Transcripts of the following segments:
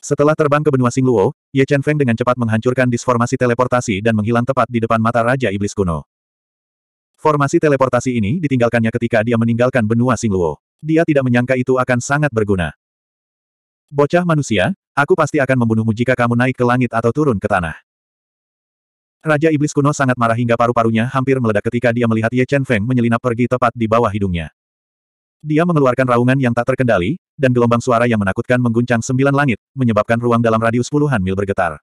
Setelah terbang ke benua Singluo, Ye Chen Feng dengan cepat menghancurkan disformasi teleportasi dan menghilang tepat di depan mata Raja Iblis kuno. Formasi teleportasi ini ditinggalkannya ketika dia meninggalkan benua Singluo. Dia tidak menyangka itu akan sangat berguna. Bocah manusia, aku pasti akan membunuhmu jika kamu naik ke langit atau turun ke tanah. Raja Iblis kuno sangat marah hingga paru-parunya hampir meledak ketika dia melihat Ye Chen Feng menyelinap pergi tepat di bawah hidungnya. Dia mengeluarkan raungan yang tak terkendali, dan gelombang suara yang menakutkan mengguncang sembilan langit, menyebabkan ruang dalam radius puluhan mil bergetar.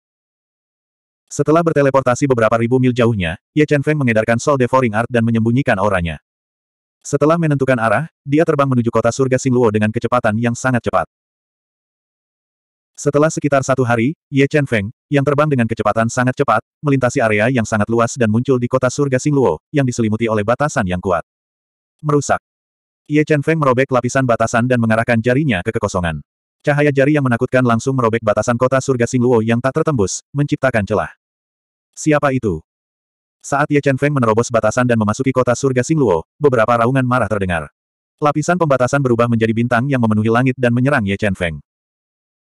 Setelah berteleportasi beberapa ribu mil jauhnya, Ye Chen Feng mengedarkan Soul Devouring Art dan menyembunyikan auranya. Setelah menentukan arah, dia terbang menuju kota surga Singluo dengan kecepatan yang sangat cepat. Setelah sekitar satu hari, Ye Chen Feng, yang terbang dengan kecepatan sangat cepat, melintasi area yang sangat luas dan muncul di kota surga Singluo, yang diselimuti oleh batasan yang kuat. Merusak. Ye Chen Feng merobek lapisan batasan dan mengarahkan jarinya ke kekosongan. Cahaya jari yang menakutkan langsung merobek batasan kota surga Singluo yang tak tertembus, menciptakan celah. Siapa itu? Saat Ye Chen Feng menerobos batasan dan memasuki kota surga Singluo, beberapa raungan marah terdengar. Lapisan pembatasan berubah menjadi bintang yang memenuhi langit dan menyerang Ye Chen Feng.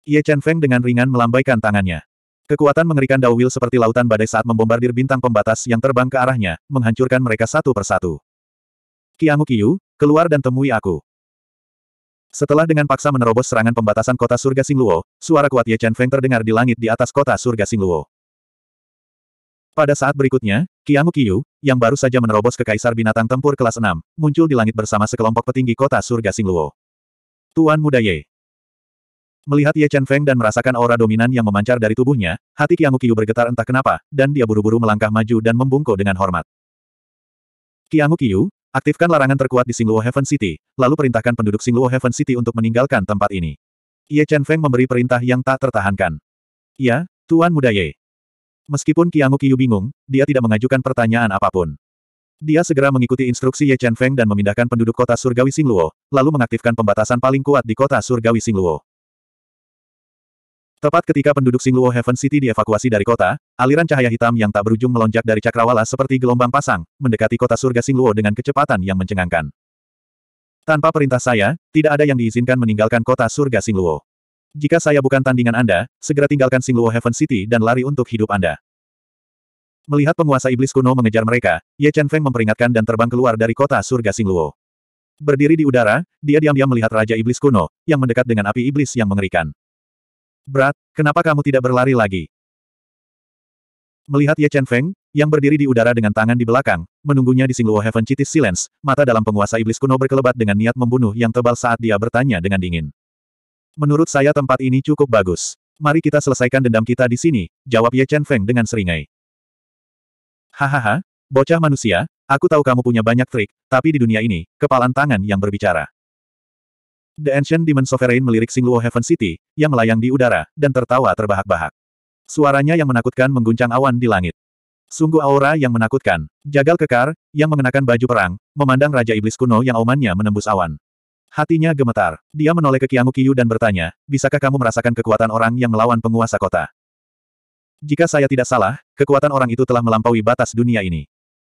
Ye Chen Feng dengan ringan melambaikan tangannya. Kekuatan mengerikan Dawil seperti lautan badai saat membombardir bintang pembatas yang terbang ke arahnya, menghancurkan mereka satu persatu. Qianghu Qiyu, Keluar dan temui aku. Setelah dengan paksa menerobos serangan pembatasan kota surga Singluo, suara kuat Ye Chen Feng terdengar di langit di atas kota surga Singluo. Pada saat berikutnya, Qiangu Qiyu, yang baru saja menerobos ke Kaisar Binatang Tempur kelas 6, muncul di langit bersama sekelompok petinggi kota surga Singluo. Tuan Muda Ye. Melihat Ye Chen Feng dan merasakan aura dominan yang memancar dari tubuhnya, hati Qiangu Qiyu bergetar entah kenapa, dan dia buru-buru melangkah maju dan membungkuk dengan hormat. Qiangu Qiyu, Aktifkan larangan terkuat di Singluo Heaven City, lalu perintahkan penduduk Singluo Heaven City untuk meninggalkan tempat ini. Ye Chen Feng memberi perintah yang tak tertahankan. Ya, Tuan Muda Ye. Meskipun Qiangu Qiyu bingung, dia tidak mengajukan pertanyaan apapun. Dia segera mengikuti instruksi Ye Chen Feng dan memindahkan penduduk kota surgawi Singluo, lalu mengaktifkan pembatasan paling kuat di kota surgawi Singluo. Tepat ketika penduduk Singluo Heaven City dievakuasi dari kota, aliran cahaya hitam yang tak berujung melonjak dari cakrawala seperti gelombang pasang, mendekati kota surga Singluo dengan kecepatan yang mencengangkan. Tanpa perintah saya, tidak ada yang diizinkan meninggalkan kota surga Singluo. Jika saya bukan tandingan Anda, segera tinggalkan Singluo Heaven City dan lari untuk hidup Anda. Melihat penguasa iblis kuno mengejar mereka, Ye Chen Feng memperingatkan dan terbang keluar dari kota surga Singluo. Berdiri di udara, dia diam-diam melihat Raja Iblis kuno, yang mendekat dengan api iblis yang mengerikan. Berat, kenapa kamu tidak berlari lagi? Melihat Ye Chen Feng, yang berdiri di udara dengan tangan di belakang, menunggunya di Singluo Heaven City Silence, mata dalam penguasa iblis kuno berkelebat dengan niat membunuh yang tebal saat dia bertanya dengan dingin. Menurut saya tempat ini cukup bagus. Mari kita selesaikan dendam kita di sini, jawab Ye Chen Feng dengan seringai. Hahaha, bocah manusia, aku tahu kamu punya banyak trik, tapi di dunia ini, kepalan tangan yang berbicara. The Ancient Demon Sovereign melirik Singluo Heaven City, yang melayang di udara, dan tertawa terbahak-bahak. Suaranya yang menakutkan mengguncang awan di langit. Sungguh aura yang menakutkan. Jagal kekar, yang mengenakan baju perang, memandang Raja Iblis kuno yang omannya menembus awan. Hatinya gemetar. Dia menoleh ke Kiangu Kiyu dan bertanya, bisakah kamu merasakan kekuatan orang yang melawan penguasa kota? Jika saya tidak salah, kekuatan orang itu telah melampaui batas dunia ini.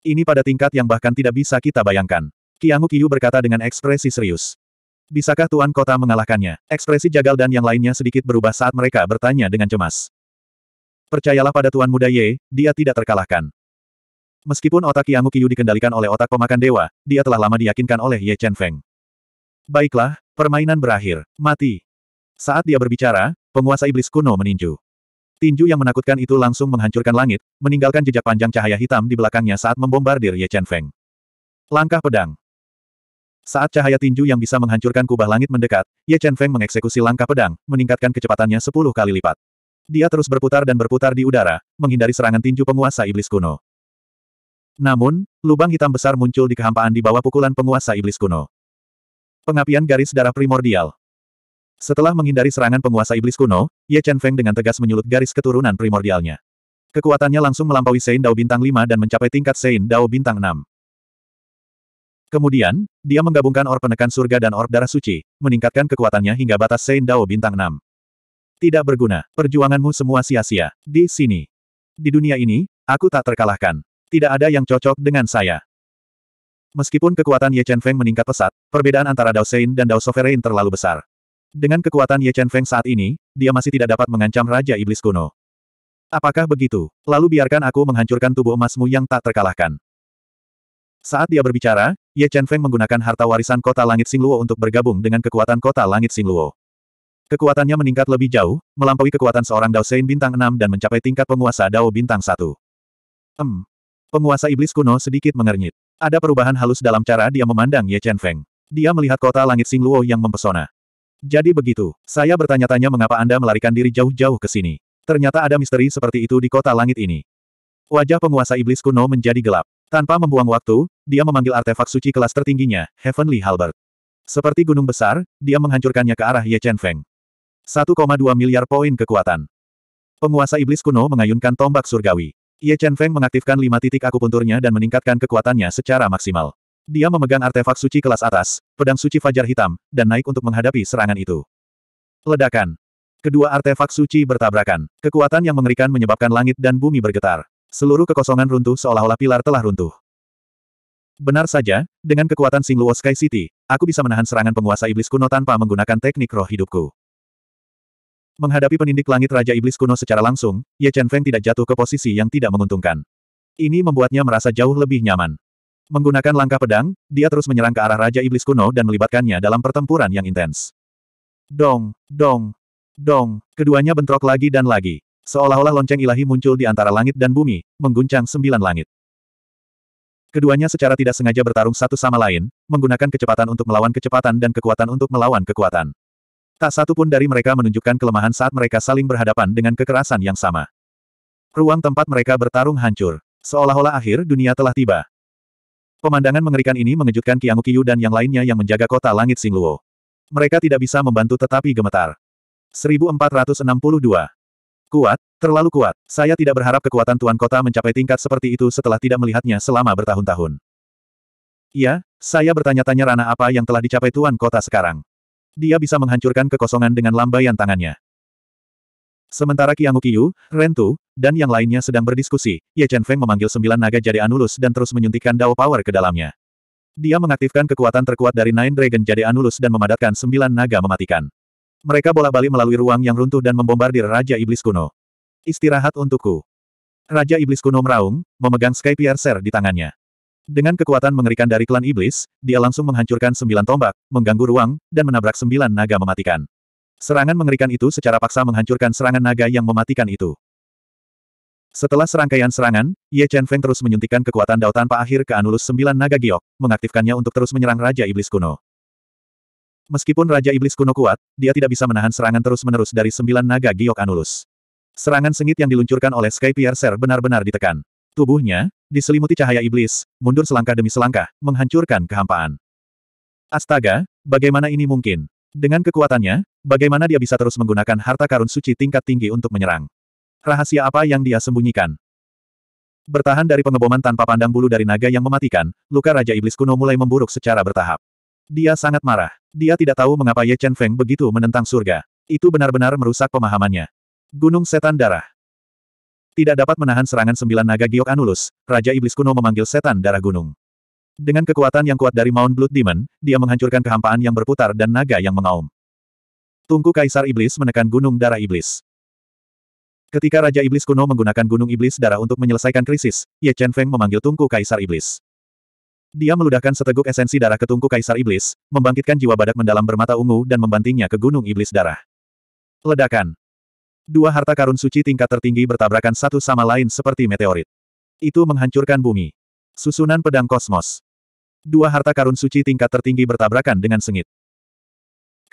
Ini pada tingkat yang bahkan tidak bisa kita bayangkan. Kiangu Kiyu berkata dengan ekspresi serius. Bisakah Tuan Kota mengalahkannya? Ekspresi Jagal dan yang lainnya sedikit berubah saat mereka bertanya dengan cemas. Percayalah pada Tuan Muda Ye, dia tidak terkalahkan. Meskipun otak Yang Qiyu dikendalikan oleh otak pemakan dewa, dia telah lama diyakinkan oleh Ye Chen Feng. Baiklah, permainan berakhir. Mati. Saat dia berbicara, penguasa iblis kuno meninju. Tinju yang menakutkan itu langsung menghancurkan langit, meninggalkan jejak panjang cahaya hitam di belakangnya saat membombardir Ye Chen Feng. Langkah pedang. Saat cahaya tinju yang bisa menghancurkan kubah langit mendekat, Ye Chen Feng mengeksekusi langkah pedang, meningkatkan kecepatannya sepuluh kali lipat. Dia terus berputar dan berputar di udara, menghindari serangan tinju penguasa iblis kuno. Namun, lubang hitam besar muncul di kehampaan di bawah pukulan penguasa iblis kuno. Pengapian garis darah primordial. Setelah menghindari serangan penguasa iblis kuno, Ye Chen Feng dengan tegas menyulut garis keturunan primordialnya. Kekuatannya langsung melampaui Sein Dao bintang 5 dan mencapai tingkat Sein Dao bintang 6. Kemudian, dia menggabungkan orb penekan surga dan orb darah suci, meningkatkan kekuatannya hingga batas Sein Dao bintang 6. Tidak berguna, perjuanganmu semua sia-sia, di sini. Di dunia ini, aku tak terkalahkan. Tidak ada yang cocok dengan saya. Meskipun kekuatan Ye Chen Feng meningkat pesat, perbedaan antara Dao Sein dan Dao Sovereign terlalu besar. Dengan kekuatan Ye Chen Feng saat ini, dia masih tidak dapat mengancam Raja Iblis kuno. Apakah begitu? Lalu biarkan aku menghancurkan tubuh emasmu yang tak terkalahkan. Saat dia berbicara, Ye Chen Feng menggunakan harta warisan kota langit Singluo untuk bergabung dengan kekuatan kota langit Singluo. Kekuatannya meningkat lebih jauh, melampaui kekuatan seorang Dao Sein bintang 6 dan mencapai tingkat penguasa Dao bintang 1. Hmm. Penguasa iblis kuno sedikit mengernyit. Ada perubahan halus dalam cara dia memandang Ye Chen Feng. Dia melihat kota langit Singluo yang mempesona. Jadi begitu, saya bertanya-tanya mengapa Anda melarikan diri jauh-jauh ke sini. Ternyata ada misteri seperti itu di kota langit ini. Wajah penguasa iblis kuno menjadi gelap. Tanpa membuang waktu, dia memanggil artefak suci kelas tertingginya, Heavenly Halberd. Seperti gunung besar, dia menghancurkannya ke arah Ye Chen Feng. 1,2 miliar poin kekuatan. Penguasa iblis kuno mengayunkan tombak surgawi. Ye Chen Feng mengaktifkan lima titik akupunturnya dan meningkatkan kekuatannya secara maksimal. Dia memegang artefak suci kelas atas, pedang suci fajar hitam, dan naik untuk menghadapi serangan itu. Ledakan. Kedua artefak suci bertabrakan. Kekuatan yang mengerikan menyebabkan langit dan bumi bergetar. Seluruh kekosongan runtuh seolah-olah pilar telah runtuh. Benar saja, dengan kekuatan Sing Luo Sky City, aku bisa menahan serangan penguasa iblis kuno tanpa menggunakan teknik roh hidupku. Menghadapi penindik langit Raja Iblis kuno secara langsung, Ye Chen Feng tidak jatuh ke posisi yang tidak menguntungkan. Ini membuatnya merasa jauh lebih nyaman. Menggunakan langkah pedang, dia terus menyerang ke arah Raja Iblis kuno dan melibatkannya dalam pertempuran yang intens. Dong, dong, dong. Keduanya bentrok lagi dan lagi. Seolah-olah lonceng ilahi muncul di antara langit dan bumi, mengguncang sembilan langit. Keduanya secara tidak sengaja bertarung satu sama lain, menggunakan kecepatan untuk melawan kecepatan dan kekuatan untuk melawan kekuatan. Tak satu pun dari mereka menunjukkan kelemahan saat mereka saling berhadapan dengan kekerasan yang sama. Ruang tempat mereka bertarung hancur. Seolah-olah akhir dunia telah tiba. Pemandangan mengerikan ini mengejutkan Qiang Qiyu dan yang lainnya yang menjaga kota langit Singluo. Mereka tidak bisa membantu tetapi gemetar. 1462 Kuat, terlalu kuat. Saya tidak berharap kekuatan Tuan Kota mencapai tingkat seperti itu setelah tidak melihatnya selama bertahun-tahun. Iya, saya bertanya-tanya Rana apa yang telah dicapai Tuan Kota sekarang. Dia bisa menghancurkan kekosongan dengan lambaian tangannya. Sementara Qiang Rentu, dan yang lainnya sedang berdiskusi, Ye Chen Feng memanggil sembilan naga jadi Anulus dan terus menyuntikkan Dao Power ke dalamnya. Dia mengaktifkan kekuatan terkuat dari Nine Dragon jadi Anulus dan memadatkan sembilan naga mematikan. Mereka bola balik melalui ruang yang runtuh dan membombardir Raja Iblis kuno. Istirahat untukku. Raja Iblis kuno meraung, memegang Sky Piercer di tangannya. Dengan kekuatan mengerikan dari klan Iblis, dia langsung menghancurkan sembilan tombak, mengganggu ruang, dan menabrak sembilan naga mematikan. Serangan mengerikan itu secara paksa menghancurkan serangan naga yang mematikan itu. Setelah serangkaian serangan, Ye Chen Feng terus menyuntikkan kekuatan Dao tanpa akhir ke Anulus sembilan naga giok, mengaktifkannya untuk terus menyerang Raja Iblis kuno. Meskipun Raja Iblis kuno kuat, dia tidak bisa menahan serangan terus-menerus dari sembilan naga giok Anulus. Serangan sengit yang diluncurkan oleh Sky Piercer benar-benar ditekan. Tubuhnya, diselimuti cahaya iblis, mundur selangkah demi selangkah, menghancurkan kehampaan. Astaga, bagaimana ini mungkin? Dengan kekuatannya, bagaimana dia bisa terus menggunakan harta karun suci tingkat tinggi untuk menyerang? Rahasia apa yang dia sembunyikan? Bertahan dari pengeboman tanpa pandang bulu dari naga yang mematikan, luka Raja Iblis kuno mulai memburuk secara bertahap. Dia sangat marah. Dia tidak tahu mengapa Ye Chen Feng begitu menentang surga. Itu benar-benar merusak pemahamannya. Gunung Setan Darah Tidak dapat menahan serangan sembilan naga Giok Anulus, Raja Iblis kuno memanggil Setan Darah Gunung. Dengan kekuatan yang kuat dari Mount Blood Demon, dia menghancurkan kehampaan yang berputar dan naga yang mengaum. Tungku Kaisar Iblis menekan Gunung Darah Iblis. Ketika Raja Iblis kuno menggunakan Gunung Iblis Darah untuk menyelesaikan krisis, Ye Chen Feng memanggil Tungku Kaisar Iblis. Dia meludahkan seteguk esensi darah ke tungku Kaisar Iblis, membangkitkan jiwa badak mendalam bermata ungu dan membantingnya ke gunung iblis darah. Ledakan. Dua harta karun suci tingkat tertinggi bertabrakan satu sama lain seperti meteorit. Itu menghancurkan bumi. Susunan pedang kosmos. Dua harta karun suci tingkat tertinggi bertabrakan dengan sengit.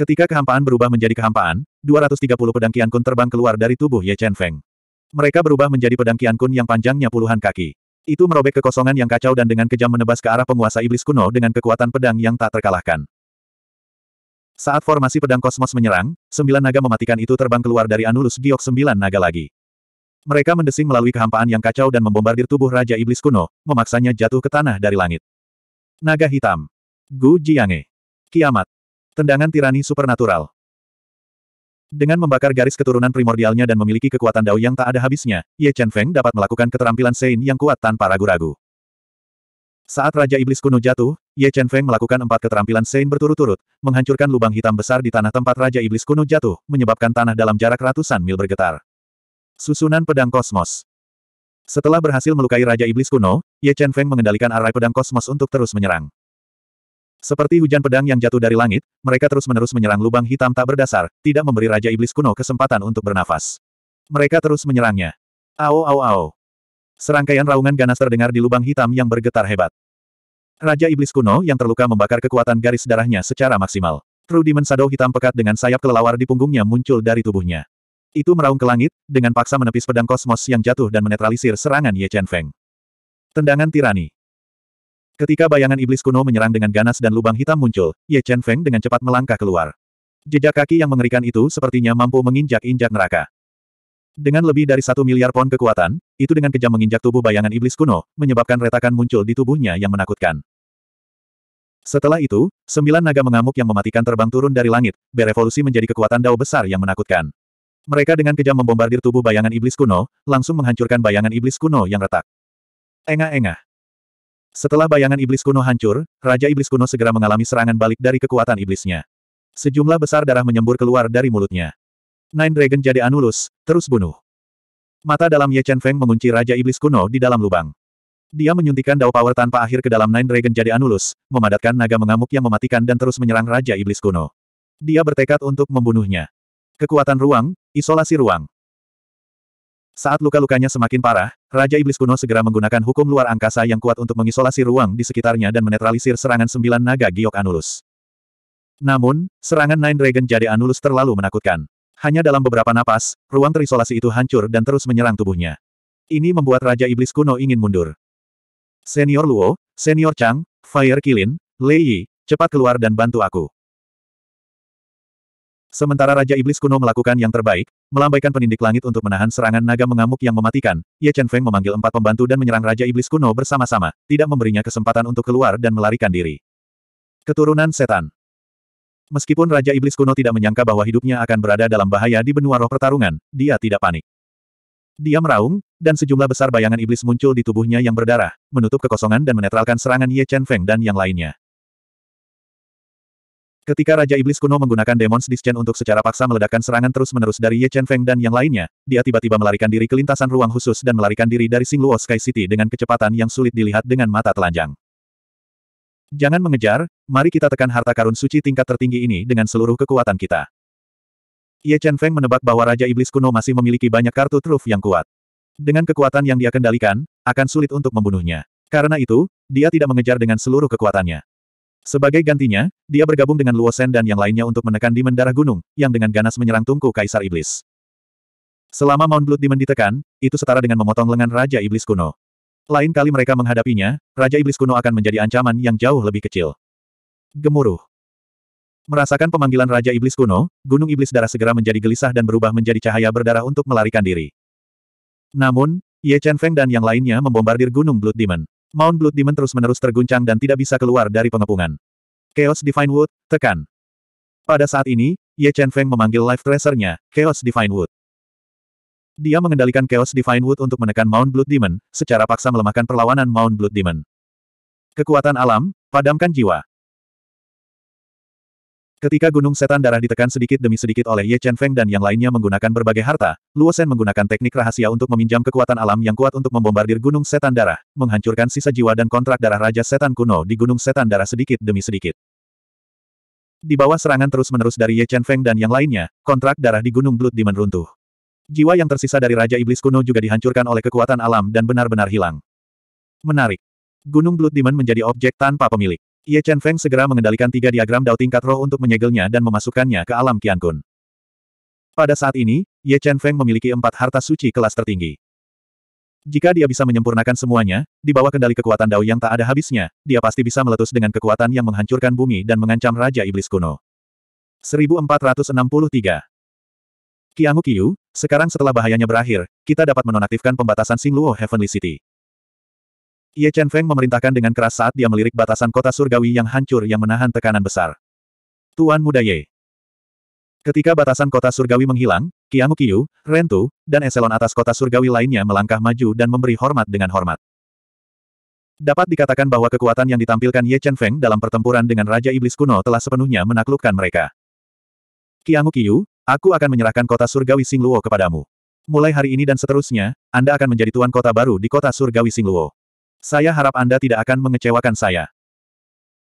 Ketika kehampaan berubah menjadi kehampaan, 230 pedang Qiankun terbang keluar dari tubuh Ye Chen Feng. Mereka berubah menjadi pedang Qiankun yang panjangnya puluhan kaki. Itu merobek kekosongan yang kacau dan dengan kejam menebas ke arah penguasa iblis kuno dengan kekuatan pedang yang tak terkalahkan. Saat formasi pedang kosmos menyerang, sembilan naga mematikan itu terbang keluar dari Anulus Giok sembilan naga lagi. Mereka mendesing melalui kehampaan yang kacau dan membombardir tubuh Raja Iblis kuno, memaksanya jatuh ke tanah dari langit. Naga hitam. Gu Jiange. Kiamat. Tendangan tirani supernatural. Dengan membakar garis keturunan primordialnya dan memiliki kekuatan dao yang tak ada habisnya, Ye Chen Feng dapat melakukan keterampilan Sein yang kuat tanpa ragu-ragu. Saat Raja Iblis kuno jatuh, Ye Chen Feng melakukan empat keterampilan Sein berturut-turut, menghancurkan lubang hitam besar di tanah tempat Raja Iblis kuno jatuh, menyebabkan tanah dalam jarak ratusan mil bergetar. Susunan Pedang Kosmos Setelah berhasil melukai Raja Iblis kuno, Ye Chen Feng mengendalikan arai pedang kosmos untuk terus menyerang. Seperti hujan pedang yang jatuh dari langit, mereka terus-menerus menyerang lubang hitam tak berdasar, tidak memberi Raja Iblis kuno kesempatan untuk bernafas. Mereka terus menyerangnya. Ao ao ao. Serangkaian raungan ganas terdengar di lubang hitam yang bergetar hebat. Raja Iblis kuno yang terluka membakar kekuatan garis darahnya secara maksimal. Trudimen Shadow hitam pekat dengan sayap kelelawar di punggungnya muncul dari tubuhnya. Itu meraung ke langit, dengan paksa menepis pedang kosmos yang jatuh dan menetralisir serangan Ye Chen Feng. Tendangan tirani. Ketika bayangan iblis kuno menyerang dengan ganas dan lubang hitam muncul, Ye Chen Feng dengan cepat melangkah keluar. Jejak kaki yang mengerikan itu sepertinya mampu menginjak-injak neraka. Dengan lebih dari satu miliar pon kekuatan, itu dengan kejam menginjak tubuh bayangan iblis kuno, menyebabkan retakan muncul di tubuhnya yang menakutkan. Setelah itu, sembilan naga mengamuk yang mematikan terbang turun dari langit, berevolusi menjadi kekuatan dao besar yang menakutkan. Mereka dengan kejam membombardir tubuh bayangan iblis kuno, langsung menghancurkan bayangan iblis kuno yang retak. Engah-engah. Setelah bayangan iblis kuno hancur, Raja Iblis kuno segera mengalami serangan balik dari kekuatan iblisnya. Sejumlah besar darah menyembur keluar dari mulutnya. Nine Dragon jadi Anulus, terus bunuh. Mata dalam Ye Chen Feng mengunci Raja Iblis kuno di dalam lubang. Dia menyuntikkan Dao Power tanpa akhir ke dalam Nine Dragon jadi Anulus, memadatkan naga mengamuk yang mematikan dan terus menyerang Raja Iblis kuno. Dia bertekad untuk membunuhnya. Kekuatan ruang, isolasi ruang. Saat luka-lukanya semakin parah, Raja Iblis kuno segera menggunakan hukum luar angkasa yang kuat untuk mengisolasi ruang di sekitarnya dan menetralisir serangan sembilan naga giok Anulus. Namun, serangan Nine Dragon Jade Anulus terlalu menakutkan. Hanya dalam beberapa napas, ruang terisolasi itu hancur dan terus menyerang tubuhnya. Ini membuat Raja Iblis kuno ingin mundur. Senior Luo, Senior Chang, Fire Kilin, Lei Yi, cepat keluar dan bantu aku. Sementara Raja Iblis kuno melakukan yang terbaik, melambaikan penindik langit untuk menahan serangan naga mengamuk yang mematikan, Ye Chen Feng memanggil empat pembantu dan menyerang Raja Iblis kuno bersama-sama, tidak memberinya kesempatan untuk keluar dan melarikan diri. Keturunan Setan Meskipun Raja Iblis kuno tidak menyangka bahwa hidupnya akan berada dalam bahaya di benua roh pertarungan, dia tidak panik. Dia meraung, dan sejumlah besar bayangan iblis muncul di tubuhnya yang berdarah, menutup kekosongan dan menetralkan serangan Ye Chen Feng dan yang lainnya. Ketika Raja Iblis kuno menggunakan Demon's Dischen untuk secara paksa meledakkan serangan terus-menerus dari Ye Chen Feng dan yang lainnya, dia tiba-tiba melarikan diri ke lintasan ruang khusus dan melarikan diri dari Singluo Sky City dengan kecepatan yang sulit dilihat dengan mata telanjang. Jangan mengejar, mari kita tekan harta karun suci tingkat tertinggi ini dengan seluruh kekuatan kita. Ye Chen Feng menebak bahwa Raja Iblis kuno masih memiliki banyak kartu truf yang kuat. Dengan kekuatan yang dia kendalikan, akan sulit untuk membunuhnya. Karena itu, dia tidak mengejar dengan seluruh kekuatannya. Sebagai gantinya, dia bergabung dengan Luosen dan yang lainnya untuk menekan Demon Darah Gunung, yang dengan ganas menyerang tungku Kaisar Iblis. Selama Mount Blood Demon ditekan, itu setara dengan memotong lengan Raja Iblis kuno. Lain kali mereka menghadapinya, Raja Iblis kuno akan menjadi ancaman yang jauh lebih kecil. Gemuruh. Merasakan pemanggilan Raja Iblis kuno, Gunung Iblis Darah segera menjadi gelisah dan berubah menjadi cahaya berdarah untuk melarikan diri. Namun, Ye Chen Feng dan yang lainnya membombardir Gunung Blood Demon. Mount Blood Demon terus-menerus terguncang dan tidak bisa keluar dari pengepungan. Chaos Divine Wood, tekan. Pada saat ini, Ye Chen Feng memanggil Life Tracer-nya, Chaos Divine Wood. Dia mengendalikan Chaos Divine Wood untuk menekan Mount Blood Demon, secara paksa melemahkan perlawanan Mount Blood Demon. Kekuatan alam, padamkan jiwa. Ketika gunung setan darah ditekan sedikit demi sedikit oleh Ye Chen Feng dan yang lainnya menggunakan berbagai harta, Luo Shen menggunakan teknik rahasia untuk meminjam kekuatan alam yang kuat untuk membombardir gunung setan darah, menghancurkan sisa jiwa dan kontrak darah Raja Setan Kuno di gunung setan darah sedikit demi sedikit. Di bawah serangan terus-menerus dari Ye Chen Feng dan yang lainnya, kontrak darah di gunung Blood Demon runtuh. Jiwa yang tersisa dari Raja Iblis Kuno juga dihancurkan oleh kekuatan alam dan benar-benar hilang. Menarik. Gunung Blood Demon menjadi objek tanpa pemilik. Ye Chen Feng segera mengendalikan tiga diagram Dao tingkat roh untuk menyegelnya dan memasukkannya ke alam Qian Kun. Pada saat ini, Ye Chen Feng memiliki empat harta suci kelas tertinggi. Jika dia bisa menyempurnakan semuanya, di bawah kendali kekuatan Dao yang tak ada habisnya, dia pasti bisa meletus dengan kekuatan yang menghancurkan bumi dan mengancam Raja Iblis kuno. 1463 Qianggu Qiyu, sekarang setelah bahayanya berakhir, kita dapat menonaktifkan pembatasan Xingluo Heavenly City. Ye Chen Feng memerintahkan dengan keras saat dia melirik batasan kota surgawi yang hancur yang menahan tekanan besar. Tuan Muda Ye. Ketika batasan kota surgawi menghilang, Qiang Qiyu, Rentu, dan eselon atas kota surgawi lainnya melangkah maju dan memberi hormat dengan hormat. Dapat dikatakan bahwa kekuatan yang ditampilkan Ye Chen Feng dalam pertempuran dengan Raja Iblis kuno telah sepenuhnya menaklukkan mereka. Qiang Qiyu, aku akan menyerahkan kota surgawi Singluo kepadamu. Mulai hari ini dan seterusnya, Anda akan menjadi tuan kota baru di kota surgawi Singluo. Saya harap Anda tidak akan mengecewakan saya.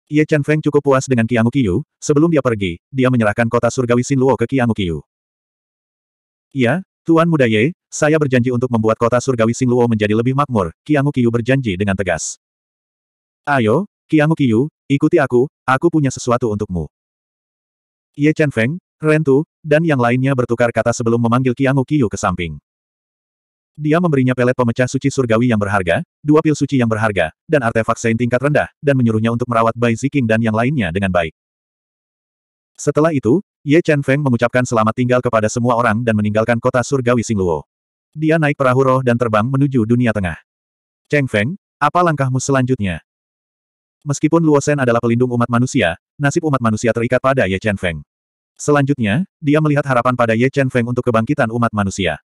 Ye Chen Feng cukup puas dengan Qianggu Qiyu, sebelum dia pergi, dia menyerahkan kota surgawi Xinluo ke Qianggu Qiyu. Ya, Tuan Muda Ye, saya berjanji untuk membuat kota surgawi Xinluo menjadi lebih makmur, Qianggu Qiyu berjanji dengan tegas. Ayo, Qianggu Qiyu, ikuti aku, aku punya sesuatu untukmu. Ye Chen Feng, Ren Tu, dan yang lainnya bertukar kata sebelum memanggil Qianggu Qiyu ke samping. Dia memberinya pelet pemecah suci surgawi yang berharga, dua pil suci yang berharga, dan artefak sein tingkat rendah, dan menyuruhnya untuk merawat Bai Ziking dan yang lainnya dengan baik. Setelah itu, Ye Chen Feng mengucapkan selamat tinggal kepada semua orang dan meninggalkan kota surgawi Singluo. Dia naik perahu roh dan terbang menuju dunia tengah. Cheng Feng, apa langkahmu selanjutnya? Meskipun Luo Shen adalah pelindung umat manusia, nasib umat manusia terikat pada Ye Chen Feng. Selanjutnya, dia melihat harapan pada Ye Chen Feng untuk kebangkitan umat manusia.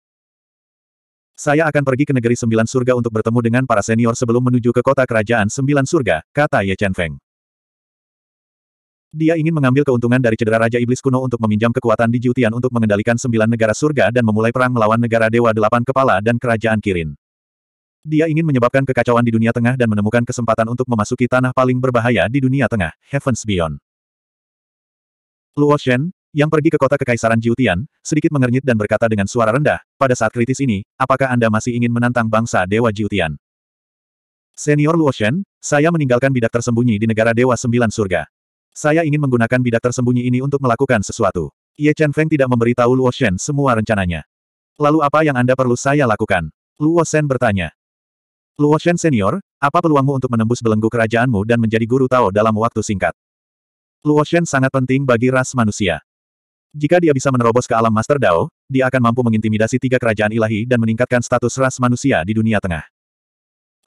Saya akan pergi ke negeri sembilan surga untuk bertemu dengan para senior sebelum menuju ke kota kerajaan sembilan surga, kata Ye Chen Feng. Dia ingin mengambil keuntungan dari cedera Raja Iblis kuno untuk meminjam kekuatan di Jutian untuk mengendalikan sembilan negara surga dan memulai perang melawan negara Dewa Delapan Kepala dan Kerajaan Kirin. Dia ingin menyebabkan kekacauan di dunia tengah dan menemukan kesempatan untuk memasuki tanah paling berbahaya di dunia tengah, Heavens Beyond. Luo Shen, yang pergi ke kota Kekaisaran Jiutian, sedikit mengernyit dan berkata dengan suara rendah, pada saat kritis ini, apakah Anda masih ingin menantang bangsa Dewa Jiutian? Senior Luoshen, saya meninggalkan bidak tersembunyi di negara Dewa Sembilan Surga. Saya ingin menggunakan bidak tersembunyi ini untuk melakukan sesuatu. Ye Chen Feng tidak memberitahu Luoshen semua rencananya. Lalu apa yang Anda perlu saya lakukan? Luoshen bertanya. Luoshen Senior, apa peluangmu untuk menembus belenggu kerajaanmu dan menjadi guru Tao dalam waktu singkat? Luoshen sangat penting bagi ras manusia. Jika dia bisa menerobos ke alam Master Dao, dia akan mampu mengintimidasi tiga kerajaan ilahi dan meningkatkan status ras manusia di dunia tengah.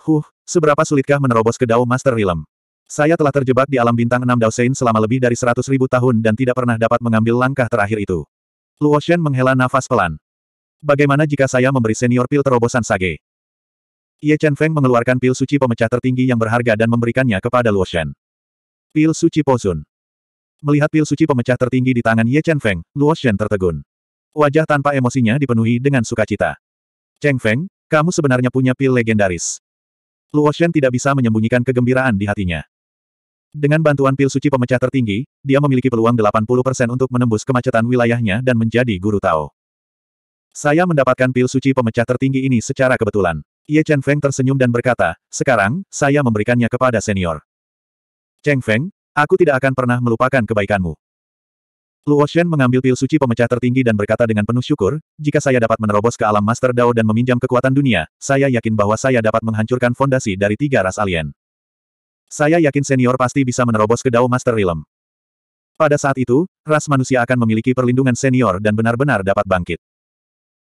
Huh, seberapa sulitkah menerobos ke Dao Master Realm? Saya telah terjebak di alam bintang enam Dao Sein selama lebih dari seratus ribu tahun dan tidak pernah dapat mengambil langkah terakhir itu. Luo Shen menghela nafas pelan. Bagaimana jika saya memberi senior pil terobosan sage? Ye Chen Feng mengeluarkan pil suci pemecah tertinggi yang berharga dan memberikannya kepada Luo Shen. Pil suci Pozun. Melihat pil suci pemecah tertinggi di tangan Ye Chen Feng, Luo Shen tertegun. Wajah tanpa emosinya dipenuhi dengan sukacita. Cheng Feng, kamu sebenarnya punya pil legendaris. Luo Shen tidak bisa menyembunyikan kegembiraan di hatinya. Dengan bantuan pil suci pemecah tertinggi, dia memiliki peluang 80% untuk menembus kemacetan wilayahnya dan menjadi guru Tao. Saya mendapatkan pil suci pemecah tertinggi ini secara kebetulan. Ye Chen Feng tersenyum dan berkata, sekarang, saya memberikannya kepada senior. Cheng Feng, Aku tidak akan pernah melupakan kebaikanmu. Luo Shen mengambil pil suci pemecah tertinggi dan berkata dengan penuh syukur, jika saya dapat menerobos ke alam Master Dao dan meminjam kekuatan dunia, saya yakin bahwa saya dapat menghancurkan fondasi dari tiga ras alien. Saya yakin senior pasti bisa menerobos ke Dao Master Realm. Pada saat itu, ras manusia akan memiliki perlindungan senior dan benar-benar dapat bangkit.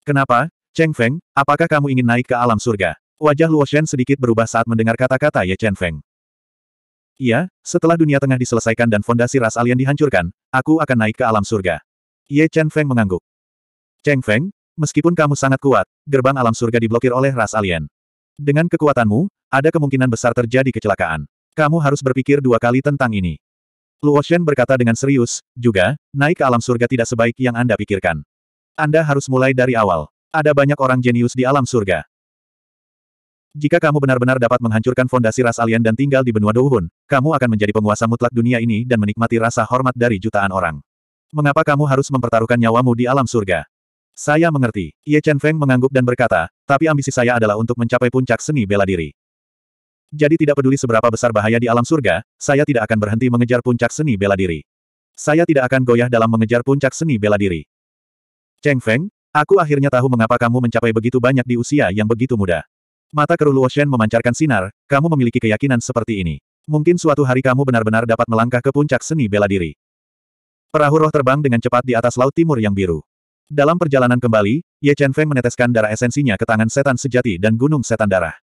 Kenapa, Cheng Feng, apakah kamu ingin naik ke alam surga? Wajah Luo Shen sedikit berubah saat mendengar kata-kata Ye Chen Feng. Iya, setelah dunia tengah diselesaikan dan fondasi ras alien dihancurkan, aku akan naik ke alam surga. Ye Chen Feng mengangguk. Cheng Feng, meskipun kamu sangat kuat, gerbang alam surga diblokir oleh ras alien. Dengan kekuatanmu, ada kemungkinan besar terjadi kecelakaan. Kamu harus berpikir dua kali tentang ini. Luo Shen berkata dengan serius, juga, naik ke alam surga tidak sebaik yang Anda pikirkan. Anda harus mulai dari awal. Ada banyak orang jenius di alam surga. Jika kamu benar-benar dapat menghancurkan fondasi ras alien dan tinggal di benua Douhun, kamu akan menjadi penguasa mutlak dunia ini dan menikmati rasa hormat dari jutaan orang. Mengapa kamu harus mempertaruhkan nyawamu di alam surga? Saya mengerti. Ye Chen Feng mengangguk dan berkata, tapi ambisi saya adalah untuk mencapai puncak seni bela diri. Jadi tidak peduli seberapa besar bahaya di alam surga, saya tidak akan berhenti mengejar puncak seni bela diri. Saya tidak akan goyah dalam mengejar puncak seni bela diri. Cheng Feng, aku akhirnya tahu mengapa kamu mencapai begitu banyak di usia yang begitu muda. Mata keruh Luoshen memancarkan sinar, kamu memiliki keyakinan seperti ini. Mungkin suatu hari kamu benar-benar dapat melangkah ke puncak seni bela diri. Perahu roh terbang dengan cepat di atas laut timur yang biru. Dalam perjalanan kembali, Ye Chen Feng meneteskan darah esensinya ke tangan setan sejati dan gunung setan darah.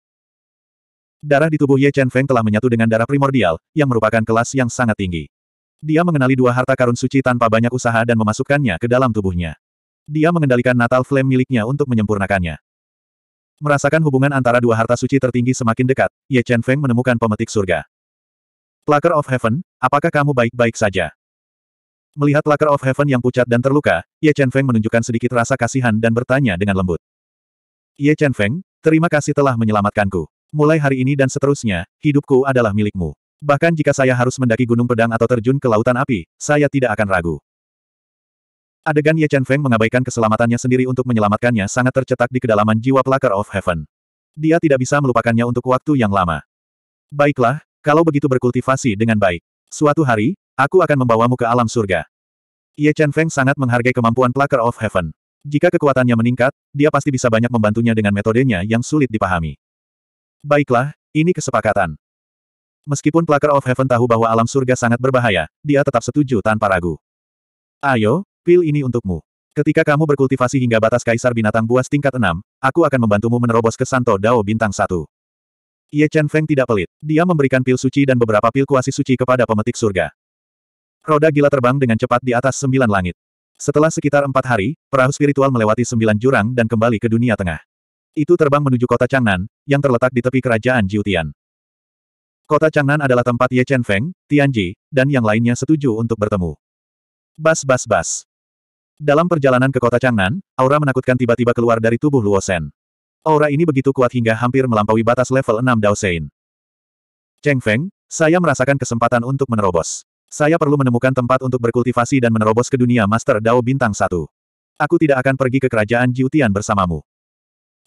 Darah di tubuh Ye Chen Feng telah menyatu dengan darah primordial, yang merupakan kelas yang sangat tinggi. Dia mengenali dua harta karun suci tanpa banyak usaha dan memasukkannya ke dalam tubuhnya. Dia mengendalikan natal flame miliknya untuk menyempurnakannya. Merasakan hubungan antara dua harta suci tertinggi semakin dekat, Ye Chen Feng menemukan pemetik surga. Plucker of Heaven, apakah kamu baik-baik saja? Melihat Plucker of Heaven yang pucat dan terluka, Ye Chen Feng menunjukkan sedikit rasa kasihan dan bertanya dengan lembut. Ye Chen Feng, terima kasih telah menyelamatkanku. Mulai hari ini dan seterusnya, hidupku adalah milikmu. Bahkan jika saya harus mendaki gunung pedang atau terjun ke lautan api, saya tidak akan ragu. Adegan Ye Chen Feng mengabaikan keselamatannya sendiri untuk menyelamatkannya sangat tercetak di kedalaman jiwa Plaker of Heaven. Dia tidak bisa melupakannya untuk waktu yang lama. Baiklah, kalau begitu berkultivasi dengan baik. Suatu hari, aku akan membawamu ke alam surga. Ye Chen Feng sangat menghargai kemampuan Plaker of Heaven. Jika kekuatannya meningkat, dia pasti bisa banyak membantunya dengan metodenya yang sulit dipahami. Baiklah, ini kesepakatan. Meskipun Plaker of Heaven tahu bahwa alam surga sangat berbahaya, dia tetap setuju tanpa ragu. Ayo, Pil ini untukmu. Ketika kamu berkultivasi hingga batas kaisar binatang buas tingkat 6, aku akan membantumu menerobos ke Santo Dao bintang 1. Ye Chen Feng tidak pelit. Dia memberikan pil suci dan beberapa pil kuasi suci kepada pemetik surga. Roda gila terbang dengan cepat di atas sembilan langit. Setelah sekitar empat hari, perahu spiritual melewati sembilan jurang dan kembali ke dunia tengah. Itu terbang menuju kota Changnan, yang terletak di tepi kerajaan Jiutian. Kota Changnan adalah tempat Ye Chen Feng, Tianji, dan yang lainnya setuju untuk bertemu. Bas bas bas. Dalam perjalanan ke kota Changnan, aura menakutkan tiba-tiba keluar dari tubuh Luo Shen. Aura ini begitu kuat hingga hampir melampaui batas level 6 Dao Sein. Cheng Feng, saya merasakan kesempatan untuk menerobos. Saya perlu menemukan tempat untuk berkultivasi dan menerobos ke dunia Master Dao Bintang Satu. Aku tidak akan pergi ke kerajaan Jiutian bersamamu.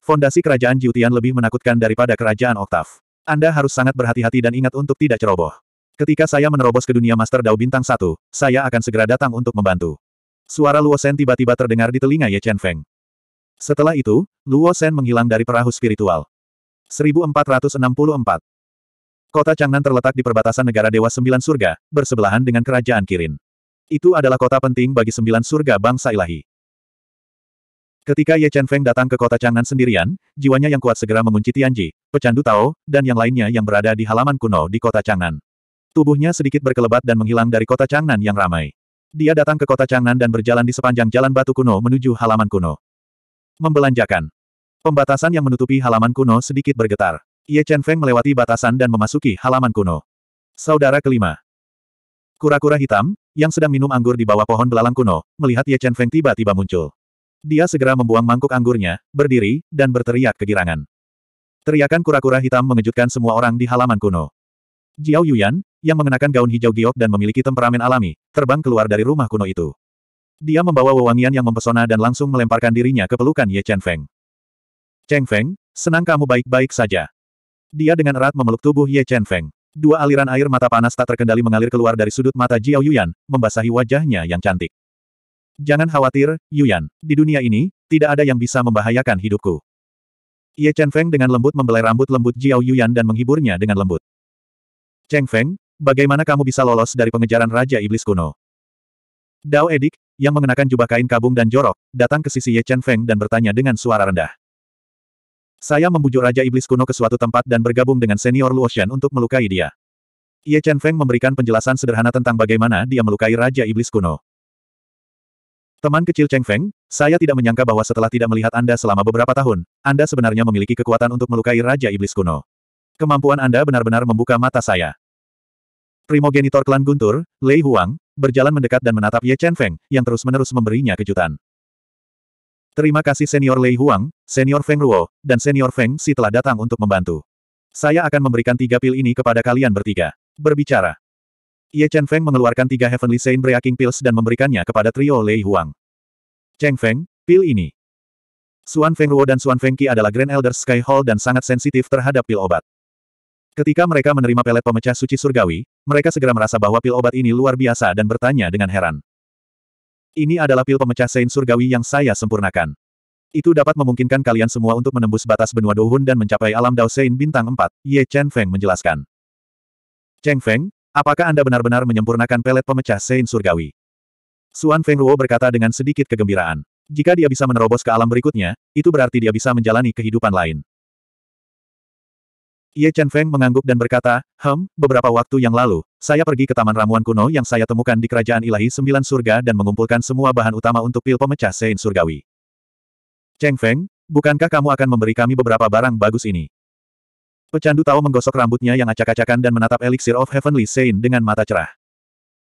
Fondasi kerajaan Jiutian lebih menakutkan daripada kerajaan Oktav. Anda harus sangat berhati-hati dan ingat untuk tidak ceroboh. Ketika saya menerobos ke dunia Master Dao Bintang Satu, saya akan segera datang untuk membantu. Suara Luo Shen tiba-tiba terdengar di telinga Ye Chen Feng. Setelah itu, Luo Shen menghilang dari perahu spiritual. 1464 Kota Changnan terletak di perbatasan negara Dewa Sembilan Surga, bersebelahan dengan Kerajaan Kirin. Itu adalah kota penting bagi Sembilan Surga bangsa ilahi. Ketika Ye Chen Feng datang ke kota Changnan sendirian, jiwanya yang kuat segera mengunci Tianji, pecandu Tao, dan yang lainnya yang berada di halaman kuno di kota Changnan. Tubuhnya sedikit berkelebat dan menghilang dari kota Changnan yang ramai. Dia datang ke kota Changnan dan berjalan di sepanjang jalan batu kuno menuju halaman kuno. Membelanjakan. Pembatasan yang menutupi halaman kuno sedikit bergetar. Ye Chen Feng melewati batasan dan memasuki halaman kuno. Saudara kelima. Kura-kura hitam, yang sedang minum anggur di bawah pohon belalang kuno, melihat Ye Chen Feng tiba-tiba muncul. Dia segera membuang mangkuk anggurnya, berdiri, dan berteriak kegirangan. Teriakan kura-kura hitam mengejutkan semua orang di halaman kuno. Jiao Yuyan, yang mengenakan gaun hijau giok dan memiliki temperamen alami, terbang keluar dari rumah kuno itu. Dia membawa wewangian yang mempesona dan langsung melemparkan dirinya ke pelukan Ye Chen Feng. Cheng Feng, senang kamu baik-baik saja. Dia dengan erat memeluk tubuh Ye Chen Feng. Dua aliran air mata panas tak terkendali mengalir keluar dari sudut mata Jiao Yuyan, membasahi wajahnya yang cantik. Jangan khawatir, Yuyan. Di dunia ini, tidak ada yang bisa membahayakan hidupku. Ye Chen Feng dengan lembut membelai rambut lembut Jiao Yuyan dan menghiburnya dengan lembut. Cheng Feng, Bagaimana kamu bisa lolos dari pengejaran Raja Iblis kuno? Dao Edik, yang mengenakan jubah kain kabung dan jorok, datang ke sisi Ye Chen Feng dan bertanya dengan suara rendah. Saya membujuk Raja Iblis kuno ke suatu tempat dan bergabung dengan senior Luoshan untuk melukai dia. Ye Chen Feng memberikan penjelasan sederhana tentang bagaimana dia melukai Raja Iblis kuno. Teman kecil Cheng Feng, saya tidak menyangka bahwa setelah tidak melihat Anda selama beberapa tahun, Anda sebenarnya memiliki kekuatan untuk melukai Raja Iblis kuno. Kemampuan Anda benar-benar membuka mata saya. Primogenitor klan Guntur, Lei Huang, berjalan mendekat dan menatap Ye Chen Feng, yang terus-menerus memberinya kejutan. Terima kasih senior Lei Huang, senior Feng Ruo, dan senior Feng Si telah datang untuk membantu. Saya akan memberikan tiga pil ini kepada kalian bertiga. Berbicara. Ye Chen Feng mengeluarkan tiga Heavenly Saint Breaking Pills dan memberikannya kepada trio Lei Huang. Cheng Feng, pil ini. Suan Feng Ruo dan Suan Feng Qi adalah Grand Elder Sky Hall dan sangat sensitif terhadap pil obat. Ketika mereka menerima pelet pemecah suci surgawi, mereka segera merasa bahwa pil obat ini luar biasa dan bertanya dengan heran. Ini adalah pil pemecah sein surgawi yang saya sempurnakan. Itu dapat memungkinkan kalian semua untuk menembus batas benua Dohun dan mencapai alam Dao Sein bintang 4, Ye Chen Feng menjelaskan. Cheng Feng, apakah Anda benar-benar menyempurnakan pelet pemecah Sein surgawi? Suan Feng Ruo berkata dengan sedikit kegembiraan. Jika dia bisa menerobos ke alam berikutnya, itu berarti dia bisa menjalani kehidupan lain. Ye Chen Feng mengangguk dan berkata, Hem, beberapa waktu yang lalu, saya pergi ke Taman Ramuan Kuno yang saya temukan di Kerajaan Ilahi Sembilan Surga dan mengumpulkan semua bahan utama untuk pil pemecah sein surgawi. Cheng Feng, bukankah kamu akan memberi kami beberapa barang bagus ini? Pecandu Tao menggosok rambutnya yang acak-acakan dan menatap Elixir of Heavenly Sein dengan mata cerah.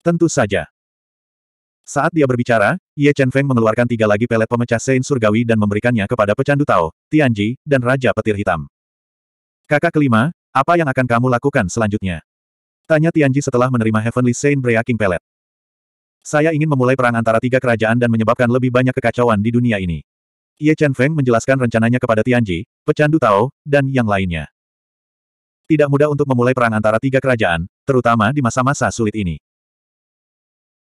Tentu saja. Saat dia berbicara, Ye Chen Feng mengeluarkan tiga lagi pelet pemecah sein surgawi dan memberikannya kepada pecandu Tao, Tianji, dan Raja Petir Hitam. Kakak kelima, apa yang akan kamu lakukan selanjutnya? Tanya Tianji setelah menerima Heavenly Saint Breaking Pellet. Saya ingin memulai perang antara tiga kerajaan dan menyebabkan lebih banyak kekacauan di dunia ini. Ye Chen Feng menjelaskan rencananya kepada Tianji, pecandu Tao, dan yang lainnya. Tidak mudah untuk memulai perang antara tiga kerajaan, terutama di masa-masa sulit ini.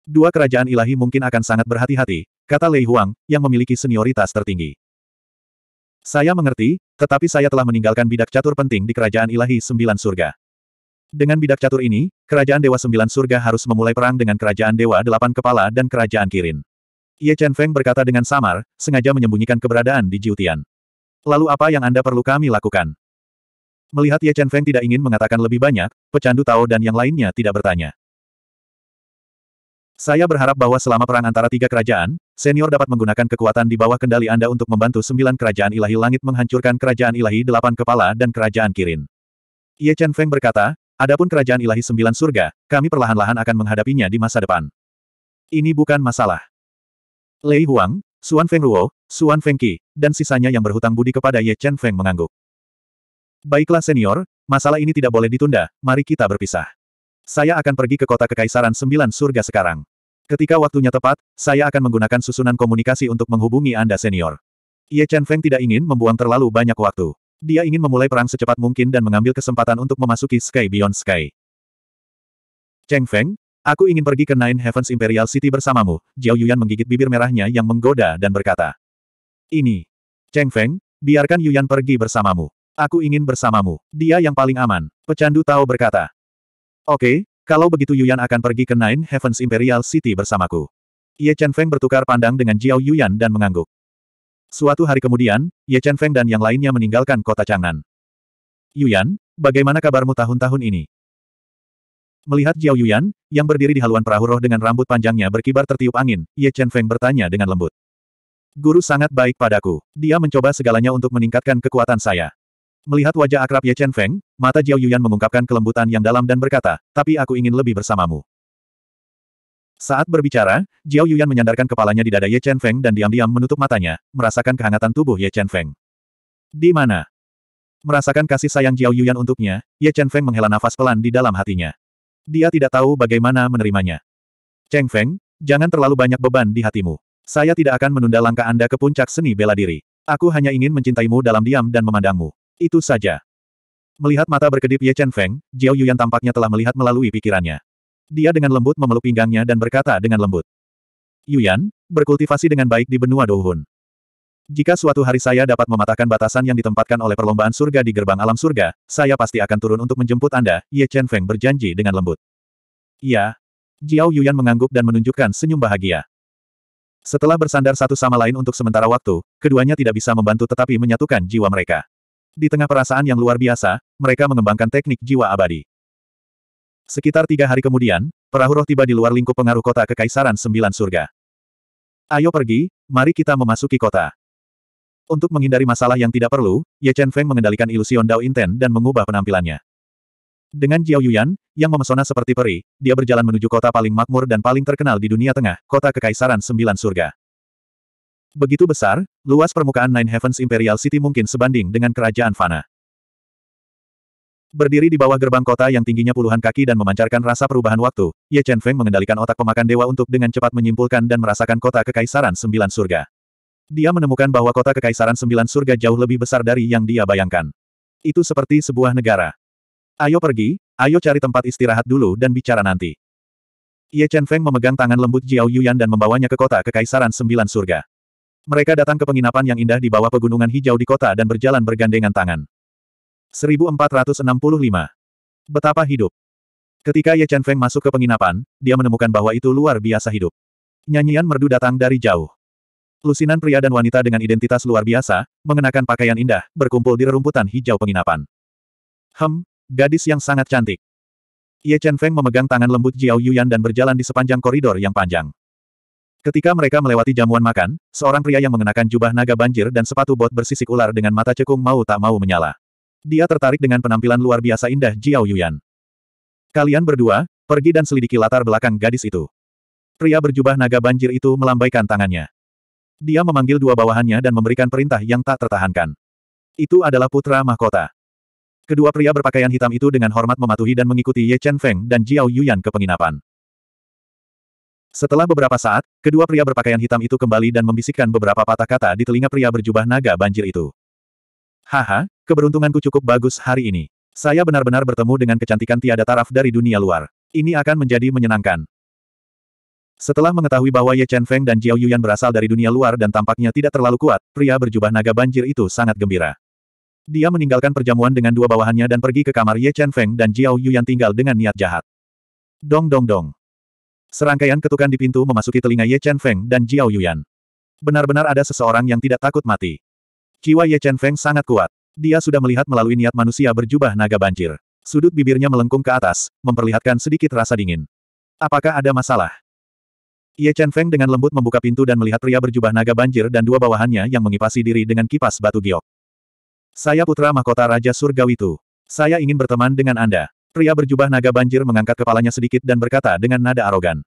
Dua kerajaan ilahi mungkin akan sangat berhati-hati, kata Lei Huang, yang memiliki senioritas tertinggi. Saya mengerti, tetapi saya telah meninggalkan bidak catur penting di Kerajaan Ilahi Sembilan Surga. Dengan bidak catur ini, Kerajaan Dewa Sembilan Surga harus memulai perang dengan Kerajaan Dewa Delapan Kepala dan Kerajaan Kirin. Ye Chen Feng berkata dengan samar, sengaja menyembunyikan keberadaan di Jiutian. Lalu apa yang Anda perlu kami lakukan? Melihat Ye Chen Feng tidak ingin mengatakan lebih banyak, pecandu Tao dan yang lainnya tidak bertanya. Saya berharap bahwa selama perang antara tiga kerajaan, Senior dapat menggunakan kekuatan di bawah kendali Anda untuk membantu sembilan kerajaan ilahi langit menghancurkan kerajaan ilahi delapan kepala dan kerajaan kirin. Ye Chen Feng berkata, Adapun kerajaan ilahi sembilan surga, kami perlahan-lahan akan menghadapinya di masa depan. Ini bukan masalah. Lei Huang, Suan Feng Ruo, Suan Feng Qi, dan sisanya yang berhutang budi kepada Ye Chen Feng mengangguk. Baiklah senior, masalah ini tidak boleh ditunda, mari kita berpisah. Saya akan pergi ke kota kekaisaran sembilan surga sekarang. Ketika waktunya tepat, saya akan menggunakan susunan komunikasi untuk menghubungi Anda senior. Ye Chen Feng tidak ingin membuang terlalu banyak waktu. Dia ingin memulai perang secepat mungkin dan mengambil kesempatan untuk memasuki Sky Beyond Sky. Cheng Feng, aku ingin pergi ke Nine Heavens Imperial City bersamamu. Jiao Yuan menggigit bibir merahnya yang menggoda dan berkata. Ini. Cheng Feng, biarkan Yuan pergi bersamamu. Aku ingin bersamamu. Dia yang paling aman. Pecandu Tao berkata. Oke, kalau begitu Yuyan akan pergi ke Nine Heavens Imperial City bersamaku. Ye Chen Feng bertukar pandang dengan Jiao Yuyan dan mengangguk. Suatu hari kemudian, Ye Chen Feng dan yang lainnya meninggalkan kota Chang'an. Yuyan, bagaimana kabarmu tahun-tahun ini? Melihat Jiao Yuyan, yang berdiri di haluan perahu roh dengan rambut panjangnya berkibar tertiup angin, Ye Chen Feng bertanya dengan lembut. Guru sangat baik padaku. Dia mencoba segalanya untuk meningkatkan kekuatan saya. Melihat wajah akrab Ye Chen Feng, mata Jiao Yuyan mengungkapkan kelembutan yang dalam dan berkata, tapi aku ingin lebih bersamamu. Saat berbicara, Jiao Yuyan menyandarkan kepalanya di dada Ye Chen Feng dan diam-diam menutup matanya, merasakan kehangatan tubuh Ye Chen Feng. Di mana? Merasakan kasih sayang Jiao Yuyan untuknya, Ye Chen Feng menghela nafas pelan di dalam hatinya. Dia tidak tahu bagaimana menerimanya. Cheng Feng, jangan terlalu banyak beban di hatimu. Saya tidak akan menunda langkah Anda ke puncak seni bela diri. Aku hanya ingin mencintaimu dalam diam dan memandangmu. Itu saja. Melihat mata berkedip Ye Chen Feng, Jiao Yuan tampaknya telah melihat melalui pikirannya. Dia dengan lembut memeluk pinggangnya dan berkata dengan lembut. Yuan, berkultivasi dengan baik di benua Douhun. Jika suatu hari saya dapat mematahkan batasan yang ditempatkan oleh perlombaan surga di gerbang alam surga, saya pasti akan turun untuk menjemput Anda, Ye Chen Feng berjanji dengan lembut. Ya, Jiao Yuan mengangguk dan menunjukkan senyum bahagia. Setelah bersandar satu sama lain untuk sementara waktu, keduanya tidak bisa membantu tetapi menyatukan jiwa mereka. Di tengah perasaan yang luar biasa, mereka mengembangkan teknik jiwa abadi. Sekitar tiga hari kemudian, perahu roh tiba di luar lingkup pengaruh kota Kekaisaran Sembilan Surga. Ayo pergi, mari kita memasuki kota. Untuk menghindari masalah yang tidak perlu, Ye Chen Feng mengendalikan ilusion Dao Inten dan mengubah penampilannya. Dengan Jiao Yuyan, yang memesona seperti peri, dia berjalan menuju kota paling makmur dan paling terkenal di dunia tengah, kota Kekaisaran Sembilan Surga. Begitu besar, luas permukaan Nine Heavens Imperial City mungkin sebanding dengan kerajaan Fana. Berdiri di bawah gerbang kota yang tingginya puluhan kaki dan memancarkan rasa perubahan waktu, Ye Chen Feng mengendalikan otak pemakan dewa untuk dengan cepat menyimpulkan dan merasakan kota kekaisaran sembilan surga. Dia menemukan bahwa kota kekaisaran sembilan surga jauh lebih besar dari yang dia bayangkan. Itu seperti sebuah negara. Ayo pergi, ayo cari tempat istirahat dulu dan bicara nanti. Ye Chen Feng memegang tangan lembut Jiao Yuyan dan membawanya ke kota kekaisaran sembilan surga. Mereka datang ke penginapan yang indah di bawah pegunungan hijau di kota dan berjalan bergandengan tangan. 1465. Betapa hidup. Ketika Ye Chen Feng masuk ke penginapan, dia menemukan bahwa itu luar biasa hidup. Nyanyian merdu datang dari jauh. Lusinan pria dan wanita dengan identitas luar biasa, mengenakan pakaian indah, berkumpul di rerumputan hijau penginapan. Hem, gadis yang sangat cantik. Ye Chen Feng memegang tangan lembut Jiao Yuyan dan berjalan di sepanjang koridor yang panjang. Ketika mereka melewati jamuan makan, seorang pria yang mengenakan jubah naga banjir dan sepatu bot bersisik ular dengan mata cekung mau tak mau menyala. Dia tertarik dengan penampilan luar biasa indah Jiao Yuyan. Kalian berdua, pergi dan selidiki latar belakang gadis itu. Pria berjubah naga banjir itu melambaikan tangannya. Dia memanggil dua bawahannya dan memberikan perintah yang tak tertahankan. Itu adalah putra mahkota. Kedua pria berpakaian hitam itu dengan hormat mematuhi dan mengikuti Ye Chen Feng dan Jiao Yuyan ke penginapan. Setelah beberapa saat, kedua pria berpakaian hitam itu kembali dan membisikkan beberapa patah kata di telinga pria berjubah naga banjir itu. Haha, keberuntunganku cukup bagus hari ini. Saya benar-benar bertemu dengan kecantikan tiada taraf dari dunia luar. Ini akan menjadi menyenangkan. Setelah mengetahui bahwa Ye Chen Feng dan Jiao Yuan berasal dari dunia luar dan tampaknya tidak terlalu kuat, pria berjubah naga banjir itu sangat gembira. Dia meninggalkan perjamuan dengan dua bawahannya dan pergi ke kamar Ye Chen Feng dan Jiao Yuan tinggal dengan niat jahat. Dong dong dong. Serangkaian ketukan di pintu memasuki telinga Ye Chen Feng dan Jiao Yuyan. Benar-benar ada seseorang yang tidak takut mati. Jiwa Ye Chen Feng sangat kuat. Dia sudah melihat melalui niat manusia berjubah naga banjir. Sudut bibirnya melengkung ke atas, memperlihatkan sedikit rasa dingin. Apakah ada masalah? Ye Chen Feng dengan lembut membuka pintu dan melihat pria berjubah naga banjir dan dua bawahannya yang mengipasi diri dengan kipas batu giok. Saya putra mahkota Raja Surgawi itu. Saya ingin berteman dengan Anda. Pria berjubah naga banjir mengangkat kepalanya sedikit dan berkata dengan nada arogan.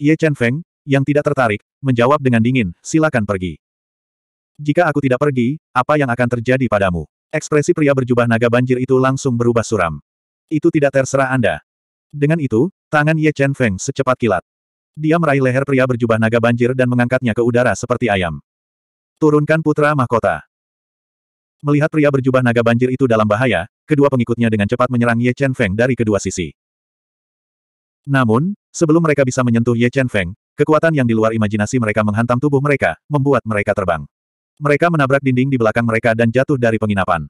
Ye Chen Feng, yang tidak tertarik, menjawab dengan dingin, silakan pergi. Jika aku tidak pergi, apa yang akan terjadi padamu? Ekspresi pria berjubah naga banjir itu langsung berubah suram. Itu tidak terserah Anda. Dengan itu, tangan Ye Chen Feng secepat kilat. Dia meraih leher pria berjubah naga banjir dan mengangkatnya ke udara seperti ayam. Turunkan putra mahkota. Melihat pria berjubah naga banjir itu dalam bahaya, kedua pengikutnya dengan cepat menyerang Ye Chen Feng dari kedua sisi. Namun, sebelum mereka bisa menyentuh Ye Chen Feng, kekuatan yang di luar imajinasi mereka menghantam tubuh mereka, membuat mereka terbang. Mereka menabrak dinding di belakang mereka dan jatuh dari penginapan.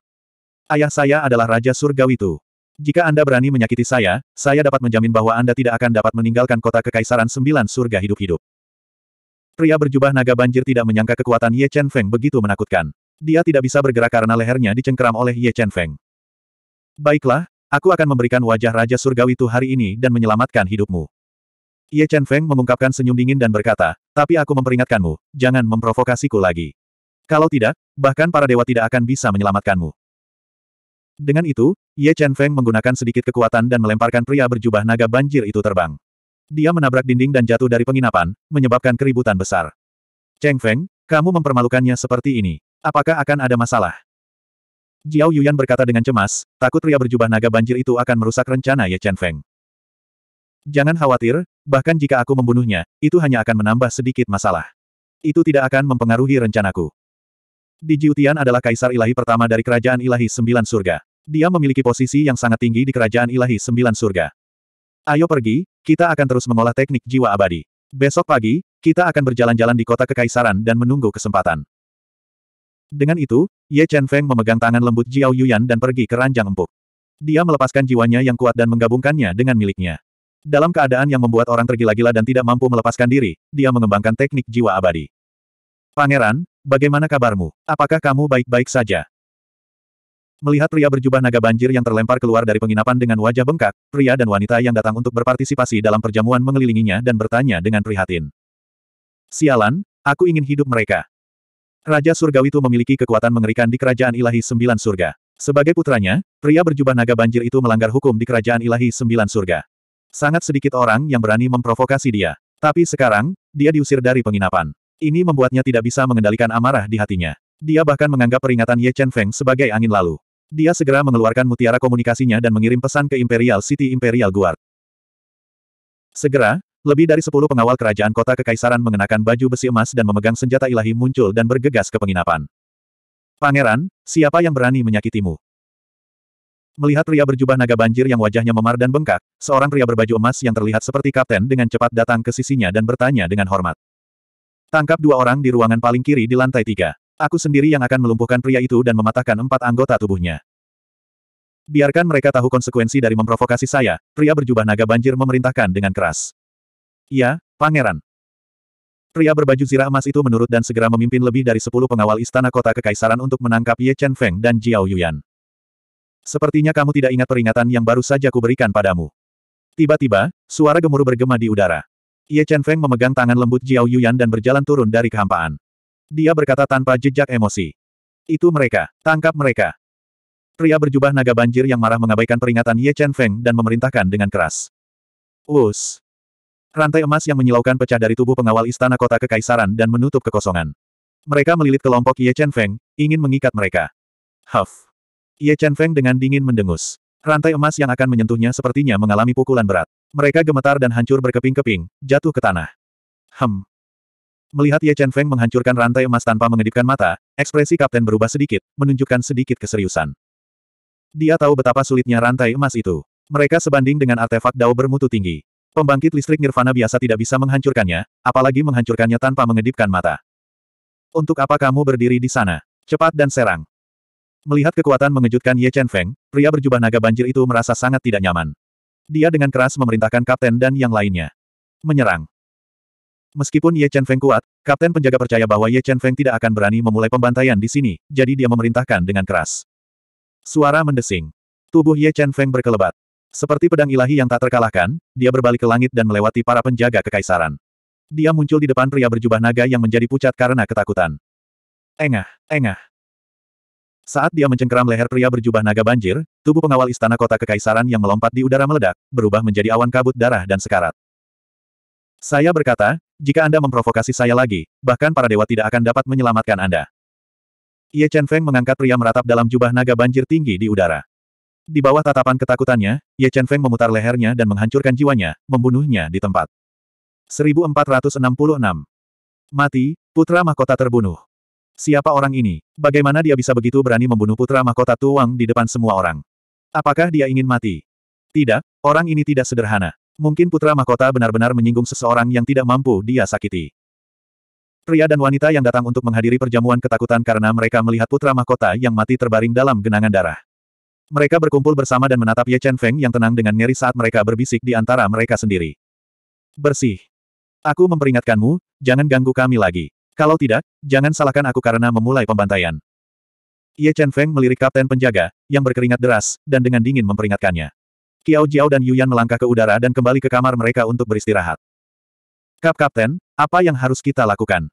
Ayah saya adalah Raja Surgawi itu. Jika Anda berani menyakiti saya, saya dapat menjamin bahwa Anda tidak akan dapat meninggalkan kota kekaisaran sembilan surga hidup-hidup. Pria berjubah naga banjir tidak menyangka kekuatan Ye Chen Feng begitu menakutkan. Dia tidak bisa bergerak karena lehernya dicengkeram oleh Ye Chen Feng. Baiklah, aku akan memberikan wajah Raja Surgawi itu hari ini dan menyelamatkan hidupmu. Ye Chen Feng mengungkapkan senyum dingin dan berkata, tapi aku memperingatkanmu, jangan memprovokasiku lagi. Kalau tidak, bahkan para dewa tidak akan bisa menyelamatkanmu. Dengan itu, Ye Chen Feng menggunakan sedikit kekuatan dan melemparkan pria berjubah naga banjir itu terbang. Dia menabrak dinding dan jatuh dari penginapan, menyebabkan keributan besar. Cheng Feng, kamu mempermalukannya seperti ini. Apakah akan ada masalah? Jiao Yuyan berkata dengan cemas, takut pria berjubah naga banjir itu akan merusak rencana Ye Chen Feng. Jangan khawatir, bahkan jika aku membunuhnya, itu hanya akan menambah sedikit masalah. Itu tidak akan mempengaruhi rencanaku. Di Jiutian adalah kaisar ilahi pertama dari kerajaan ilahi sembilan surga. Dia memiliki posisi yang sangat tinggi di kerajaan ilahi sembilan surga. Ayo pergi, kita akan terus mengolah teknik jiwa abadi. Besok pagi, kita akan berjalan-jalan di kota kekaisaran dan menunggu kesempatan. Dengan itu, Ye Chen Feng memegang tangan lembut Jiao Yuyan dan pergi ke ranjang empuk. Dia melepaskan jiwanya yang kuat dan menggabungkannya dengan miliknya. Dalam keadaan yang membuat orang tergila-gila dan tidak mampu melepaskan diri, dia mengembangkan teknik jiwa abadi. Pangeran, bagaimana kabarmu? Apakah kamu baik-baik saja? Melihat pria berjubah naga banjir yang terlempar keluar dari penginapan dengan wajah bengkak, pria dan wanita yang datang untuk berpartisipasi dalam perjamuan mengelilinginya dan bertanya dengan prihatin. Sialan, aku ingin hidup mereka. Raja Surgawi itu memiliki kekuatan mengerikan di Kerajaan Ilahi Sembilan Surga. Sebagai putranya, pria berjubah naga banjir itu melanggar hukum di Kerajaan Ilahi Sembilan Surga. Sangat sedikit orang yang berani memprovokasi dia. Tapi sekarang, dia diusir dari penginapan. Ini membuatnya tidak bisa mengendalikan amarah di hatinya. Dia bahkan menganggap peringatan Ye Chen Feng sebagai angin lalu. Dia segera mengeluarkan mutiara komunikasinya dan mengirim pesan ke Imperial City Imperial Guard. Segera, lebih dari sepuluh pengawal kerajaan kota kekaisaran mengenakan baju besi emas dan memegang senjata ilahi muncul dan bergegas ke penginapan. Pangeran, siapa yang berani menyakitimu? Melihat pria berjubah naga banjir yang wajahnya memar dan bengkak, seorang pria berbaju emas yang terlihat seperti kapten dengan cepat datang ke sisinya dan bertanya dengan hormat. Tangkap dua orang di ruangan paling kiri di lantai tiga. Aku sendiri yang akan melumpuhkan pria itu dan mematahkan empat anggota tubuhnya. Biarkan mereka tahu konsekuensi dari memprovokasi saya, pria berjubah naga banjir memerintahkan dengan keras. Iya, pangeran. Pria berbaju zirah emas itu menurut dan segera memimpin lebih dari sepuluh pengawal istana kota kekaisaran untuk menangkap Ye Chen Feng dan Jiao Yuan. Sepertinya kamu tidak ingat peringatan yang baru saja kuberikan padamu. Tiba-tiba, suara gemuruh bergema di udara. Ye Chen Feng memegang tangan lembut Jiao Yuan dan berjalan turun dari kehampaan. Dia berkata tanpa jejak emosi. Itu mereka, tangkap mereka. Pria berjubah naga banjir yang marah mengabaikan peringatan Ye Chen Feng dan memerintahkan dengan keras. Us, Rantai emas yang menyilaukan pecah dari tubuh pengawal istana kota kekaisaran dan menutup kekosongan. Mereka melilit kelompok Ye Chen Feng, ingin mengikat mereka. Huff. Ye Chen Feng dengan dingin mendengus. Rantai emas yang akan menyentuhnya sepertinya mengalami pukulan berat. Mereka gemetar dan hancur berkeping-keping, jatuh ke tanah. Hem. Melihat Ye Chen Feng menghancurkan rantai emas tanpa mengedipkan mata, ekspresi kapten berubah sedikit, menunjukkan sedikit keseriusan. Dia tahu betapa sulitnya rantai emas itu. Mereka sebanding dengan artefak dao bermutu tinggi. Pembangkit listrik nirvana biasa tidak bisa menghancurkannya, apalagi menghancurkannya tanpa mengedipkan mata. Untuk apa kamu berdiri di sana? Cepat dan serang. Melihat kekuatan mengejutkan Ye Chen Feng, pria berjubah naga banjir itu merasa sangat tidak nyaman. Dia dengan keras memerintahkan kapten dan yang lainnya. Menyerang. Meskipun Ye Chen Feng kuat, kapten penjaga percaya bahwa Ye Chen Feng tidak akan berani memulai pembantaian di sini, jadi dia memerintahkan dengan keras. Suara mendesing. Tubuh Ye Chen Feng berkelebat. Seperti pedang ilahi yang tak terkalahkan, dia berbalik ke langit dan melewati para penjaga kekaisaran. Dia muncul di depan pria berjubah naga yang menjadi pucat karena ketakutan. Engah, engah. Saat dia mencengkeram leher pria berjubah naga banjir, tubuh pengawal istana kota kekaisaran yang melompat di udara meledak, berubah menjadi awan kabut darah dan sekarat. Saya berkata, jika Anda memprovokasi saya lagi, bahkan para dewa tidak akan dapat menyelamatkan Anda. Ye Chen Feng mengangkat pria meratap dalam jubah naga banjir tinggi di udara. Di bawah tatapan ketakutannya, Ye Chen Feng memutar lehernya dan menghancurkan jiwanya, membunuhnya di tempat. 1466. Mati, putra mahkota terbunuh. Siapa orang ini? Bagaimana dia bisa begitu berani membunuh putra mahkota Tuang di depan semua orang? Apakah dia ingin mati? Tidak, orang ini tidak sederhana. Mungkin putra mahkota benar-benar menyinggung seseorang yang tidak mampu dia sakiti. Pria dan wanita yang datang untuk menghadiri perjamuan ketakutan karena mereka melihat putra mahkota yang mati terbaring dalam genangan darah. Mereka berkumpul bersama dan menatap Ye Chen Feng yang tenang dengan nyeri saat mereka berbisik di antara mereka sendiri. Bersih. Aku memperingatkanmu, jangan ganggu kami lagi. Kalau tidak, jangan salahkan aku karena memulai pembantaian. Ye Chen Feng melirik kapten penjaga, yang berkeringat deras, dan dengan dingin memperingatkannya. Qiao Jiao dan Yuyan melangkah ke udara dan kembali ke kamar mereka untuk beristirahat. Kap Kapten, apa yang harus kita lakukan?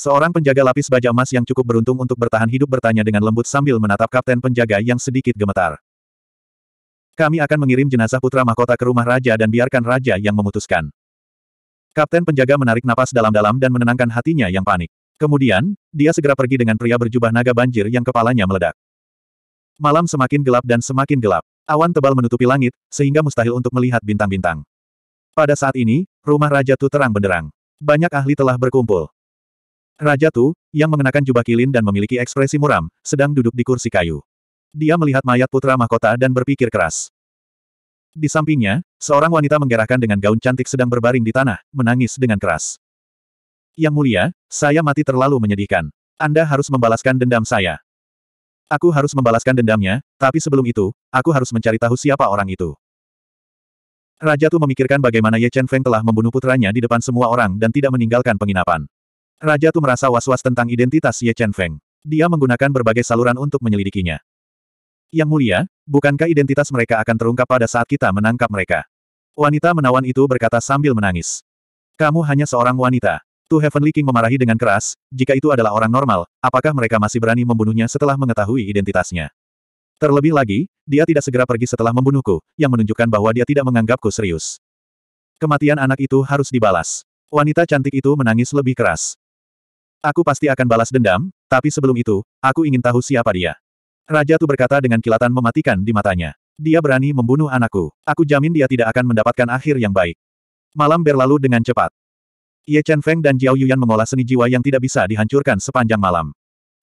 Seorang penjaga lapis baja emas yang cukup beruntung untuk bertahan hidup bertanya dengan lembut sambil menatap kapten penjaga yang sedikit gemetar. Kami akan mengirim jenazah putra mahkota ke rumah raja dan biarkan raja yang memutuskan. Kapten penjaga menarik napas dalam-dalam dan menenangkan hatinya yang panik. Kemudian, dia segera pergi dengan pria berjubah naga banjir yang kepalanya meledak. Malam semakin gelap dan semakin gelap. Awan tebal menutupi langit, sehingga mustahil untuk melihat bintang-bintang. Pada saat ini, rumah raja Tu terang benderang. Banyak ahli telah berkumpul. Raja Tu, yang mengenakan jubah kilin dan memiliki ekspresi muram, sedang duduk di kursi kayu. Dia melihat mayat putra mahkota dan berpikir keras. Di sampingnya, seorang wanita menggerakkan dengan gaun cantik sedang berbaring di tanah, menangis dengan keras. Yang mulia, saya mati terlalu menyedihkan. Anda harus membalaskan dendam saya. Aku harus membalaskan dendamnya, tapi sebelum itu, aku harus mencari tahu siapa orang itu. Raja Tu memikirkan bagaimana Ye Chen Feng telah membunuh putranya di depan semua orang dan tidak meninggalkan penginapan. Raja Tu merasa was-was tentang identitas Ye Chen Feng. Dia menggunakan berbagai saluran untuk menyelidikinya. Yang mulia, bukankah identitas mereka akan terungkap pada saat kita menangkap mereka? Wanita menawan itu berkata sambil menangis. Kamu hanya seorang wanita. Tu Heavenly King memarahi dengan keras, jika itu adalah orang normal, apakah mereka masih berani membunuhnya setelah mengetahui identitasnya? Terlebih lagi, dia tidak segera pergi setelah membunuhku, yang menunjukkan bahwa dia tidak menganggapku serius. Kematian anak itu harus dibalas. Wanita cantik itu menangis lebih keras. Aku pasti akan balas dendam, tapi sebelum itu, aku ingin tahu siapa dia. Raja Tu berkata dengan kilatan mematikan di matanya. Dia berani membunuh anakku. Aku jamin dia tidak akan mendapatkan akhir yang baik. Malam berlalu dengan cepat. Ye Chen Feng dan Jiao Yuyan mengolah seni jiwa yang tidak bisa dihancurkan sepanjang malam.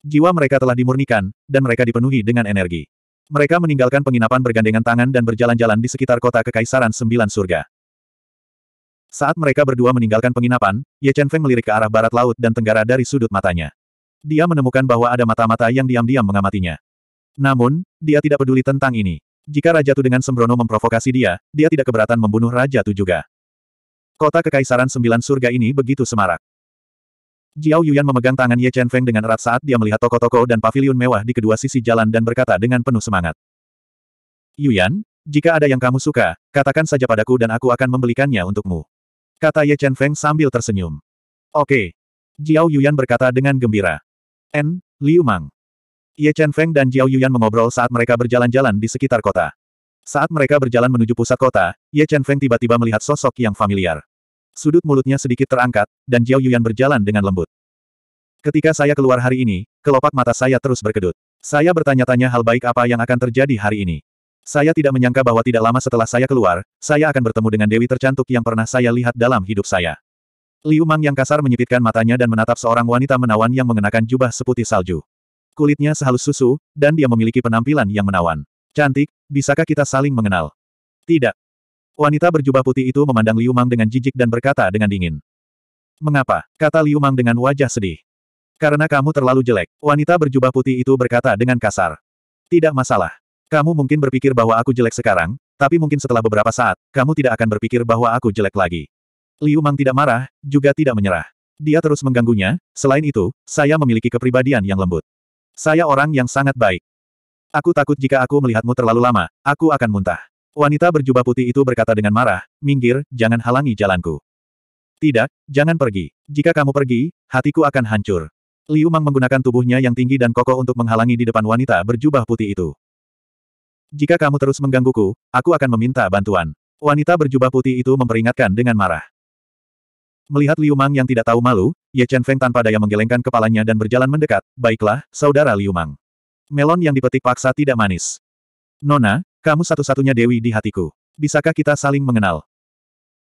Jiwa mereka telah dimurnikan, dan mereka dipenuhi dengan energi. Mereka meninggalkan penginapan bergandengan tangan dan berjalan-jalan di sekitar kota Kekaisaran Sembilan Surga. Saat mereka berdua meninggalkan penginapan, Ye Chen Feng melirik ke arah barat laut dan tenggara dari sudut matanya. Dia menemukan bahwa ada mata-mata yang diam-diam mengamatinya. Namun, dia tidak peduli tentang ini. Jika Raja Tu dengan sembrono memprovokasi dia, dia tidak keberatan membunuh Raja Tu juga. Kota Kekaisaran Sembilan Surga ini begitu semarak. Jiao Yuan memegang tangan Ye Chen Feng dengan erat saat dia melihat toko-toko dan pavilion mewah di kedua sisi jalan dan berkata dengan penuh semangat. Yuan, jika ada yang kamu suka, katakan saja padaku dan aku akan membelikannya untukmu. Kata Ye Chen Feng sambil tersenyum. Oke. Jiao Yuyan berkata dengan gembira. N, Liu Mang. Ye Chen Feng dan Jiao Yuyan mengobrol saat mereka berjalan-jalan di sekitar kota. Saat mereka berjalan menuju pusat kota, Ye Chen Feng tiba-tiba melihat sosok yang familiar. Sudut mulutnya sedikit terangkat, dan Jiao Yuyan berjalan dengan lembut. Ketika saya keluar hari ini, kelopak mata saya terus berkedut. Saya bertanya-tanya hal baik apa yang akan terjadi hari ini. Saya tidak menyangka bahwa tidak lama setelah saya keluar, saya akan bertemu dengan Dewi tercantik yang pernah saya lihat dalam hidup saya. Liu Mang yang kasar menyipitkan matanya dan menatap seorang wanita menawan yang mengenakan jubah seputih salju. Kulitnya sehalus susu, dan dia memiliki penampilan yang menawan. Cantik, bisakah kita saling mengenal? Tidak. Wanita berjubah putih itu memandang Liu Mang dengan jijik dan berkata dengan dingin. Mengapa? kata Liu Mang dengan wajah sedih. Karena kamu terlalu jelek, wanita berjubah putih itu berkata dengan kasar. Tidak masalah. Kamu mungkin berpikir bahwa aku jelek sekarang, tapi mungkin setelah beberapa saat, kamu tidak akan berpikir bahwa aku jelek lagi. Liu Mang tidak marah, juga tidak menyerah. Dia terus mengganggunya, selain itu, saya memiliki kepribadian yang lembut. Saya orang yang sangat baik. Aku takut jika aku melihatmu terlalu lama, aku akan muntah. Wanita berjubah putih itu berkata dengan marah, minggir, jangan halangi jalanku. Tidak, jangan pergi. Jika kamu pergi, hatiku akan hancur. Liu Mang menggunakan tubuhnya yang tinggi dan kokoh untuk menghalangi di depan wanita berjubah putih itu. Jika kamu terus menggangguku, aku akan meminta bantuan. Wanita berjubah putih itu memperingatkan dengan marah. Melihat Liu Mang yang tidak tahu malu, Ye Chen Feng tanpa daya menggelengkan kepalanya dan berjalan mendekat, baiklah, saudara Liu Mang. Melon yang dipetik paksa tidak manis. Nona, kamu satu-satunya dewi di hatiku. Bisakah kita saling mengenal?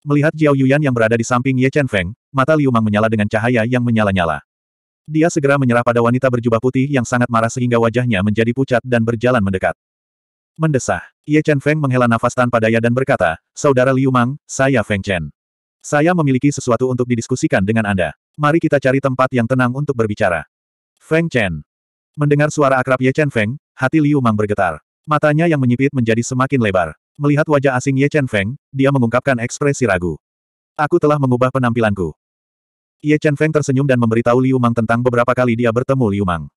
Melihat Jiao Yuyan yang berada di samping Ye Chen Feng, mata Liu Mang menyala dengan cahaya yang menyala-nyala. Dia segera menyerah pada wanita berjubah putih yang sangat marah sehingga wajahnya menjadi pucat dan berjalan mendekat. Mendesah. Ye Chen Feng menghela nafas tanpa daya dan berkata, Saudara Liu Mang, saya Feng Chen. Saya memiliki sesuatu untuk didiskusikan dengan Anda. Mari kita cari tempat yang tenang untuk berbicara. Feng Chen. Mendengar suara akrab Ye Chen Feng, hati Liu Mang bergetar. Matanya yang menyipit menjadi semakin lebar. Melihat wajah asing Ye Chen Feng, dia mengungkapkan ekspresi ragu. Aku telah mengubah penampilanku. Ye Chen Feng tersenyum dan memberitahu Liu Mang tentang beberapa kali dia bertemu Liu Mang.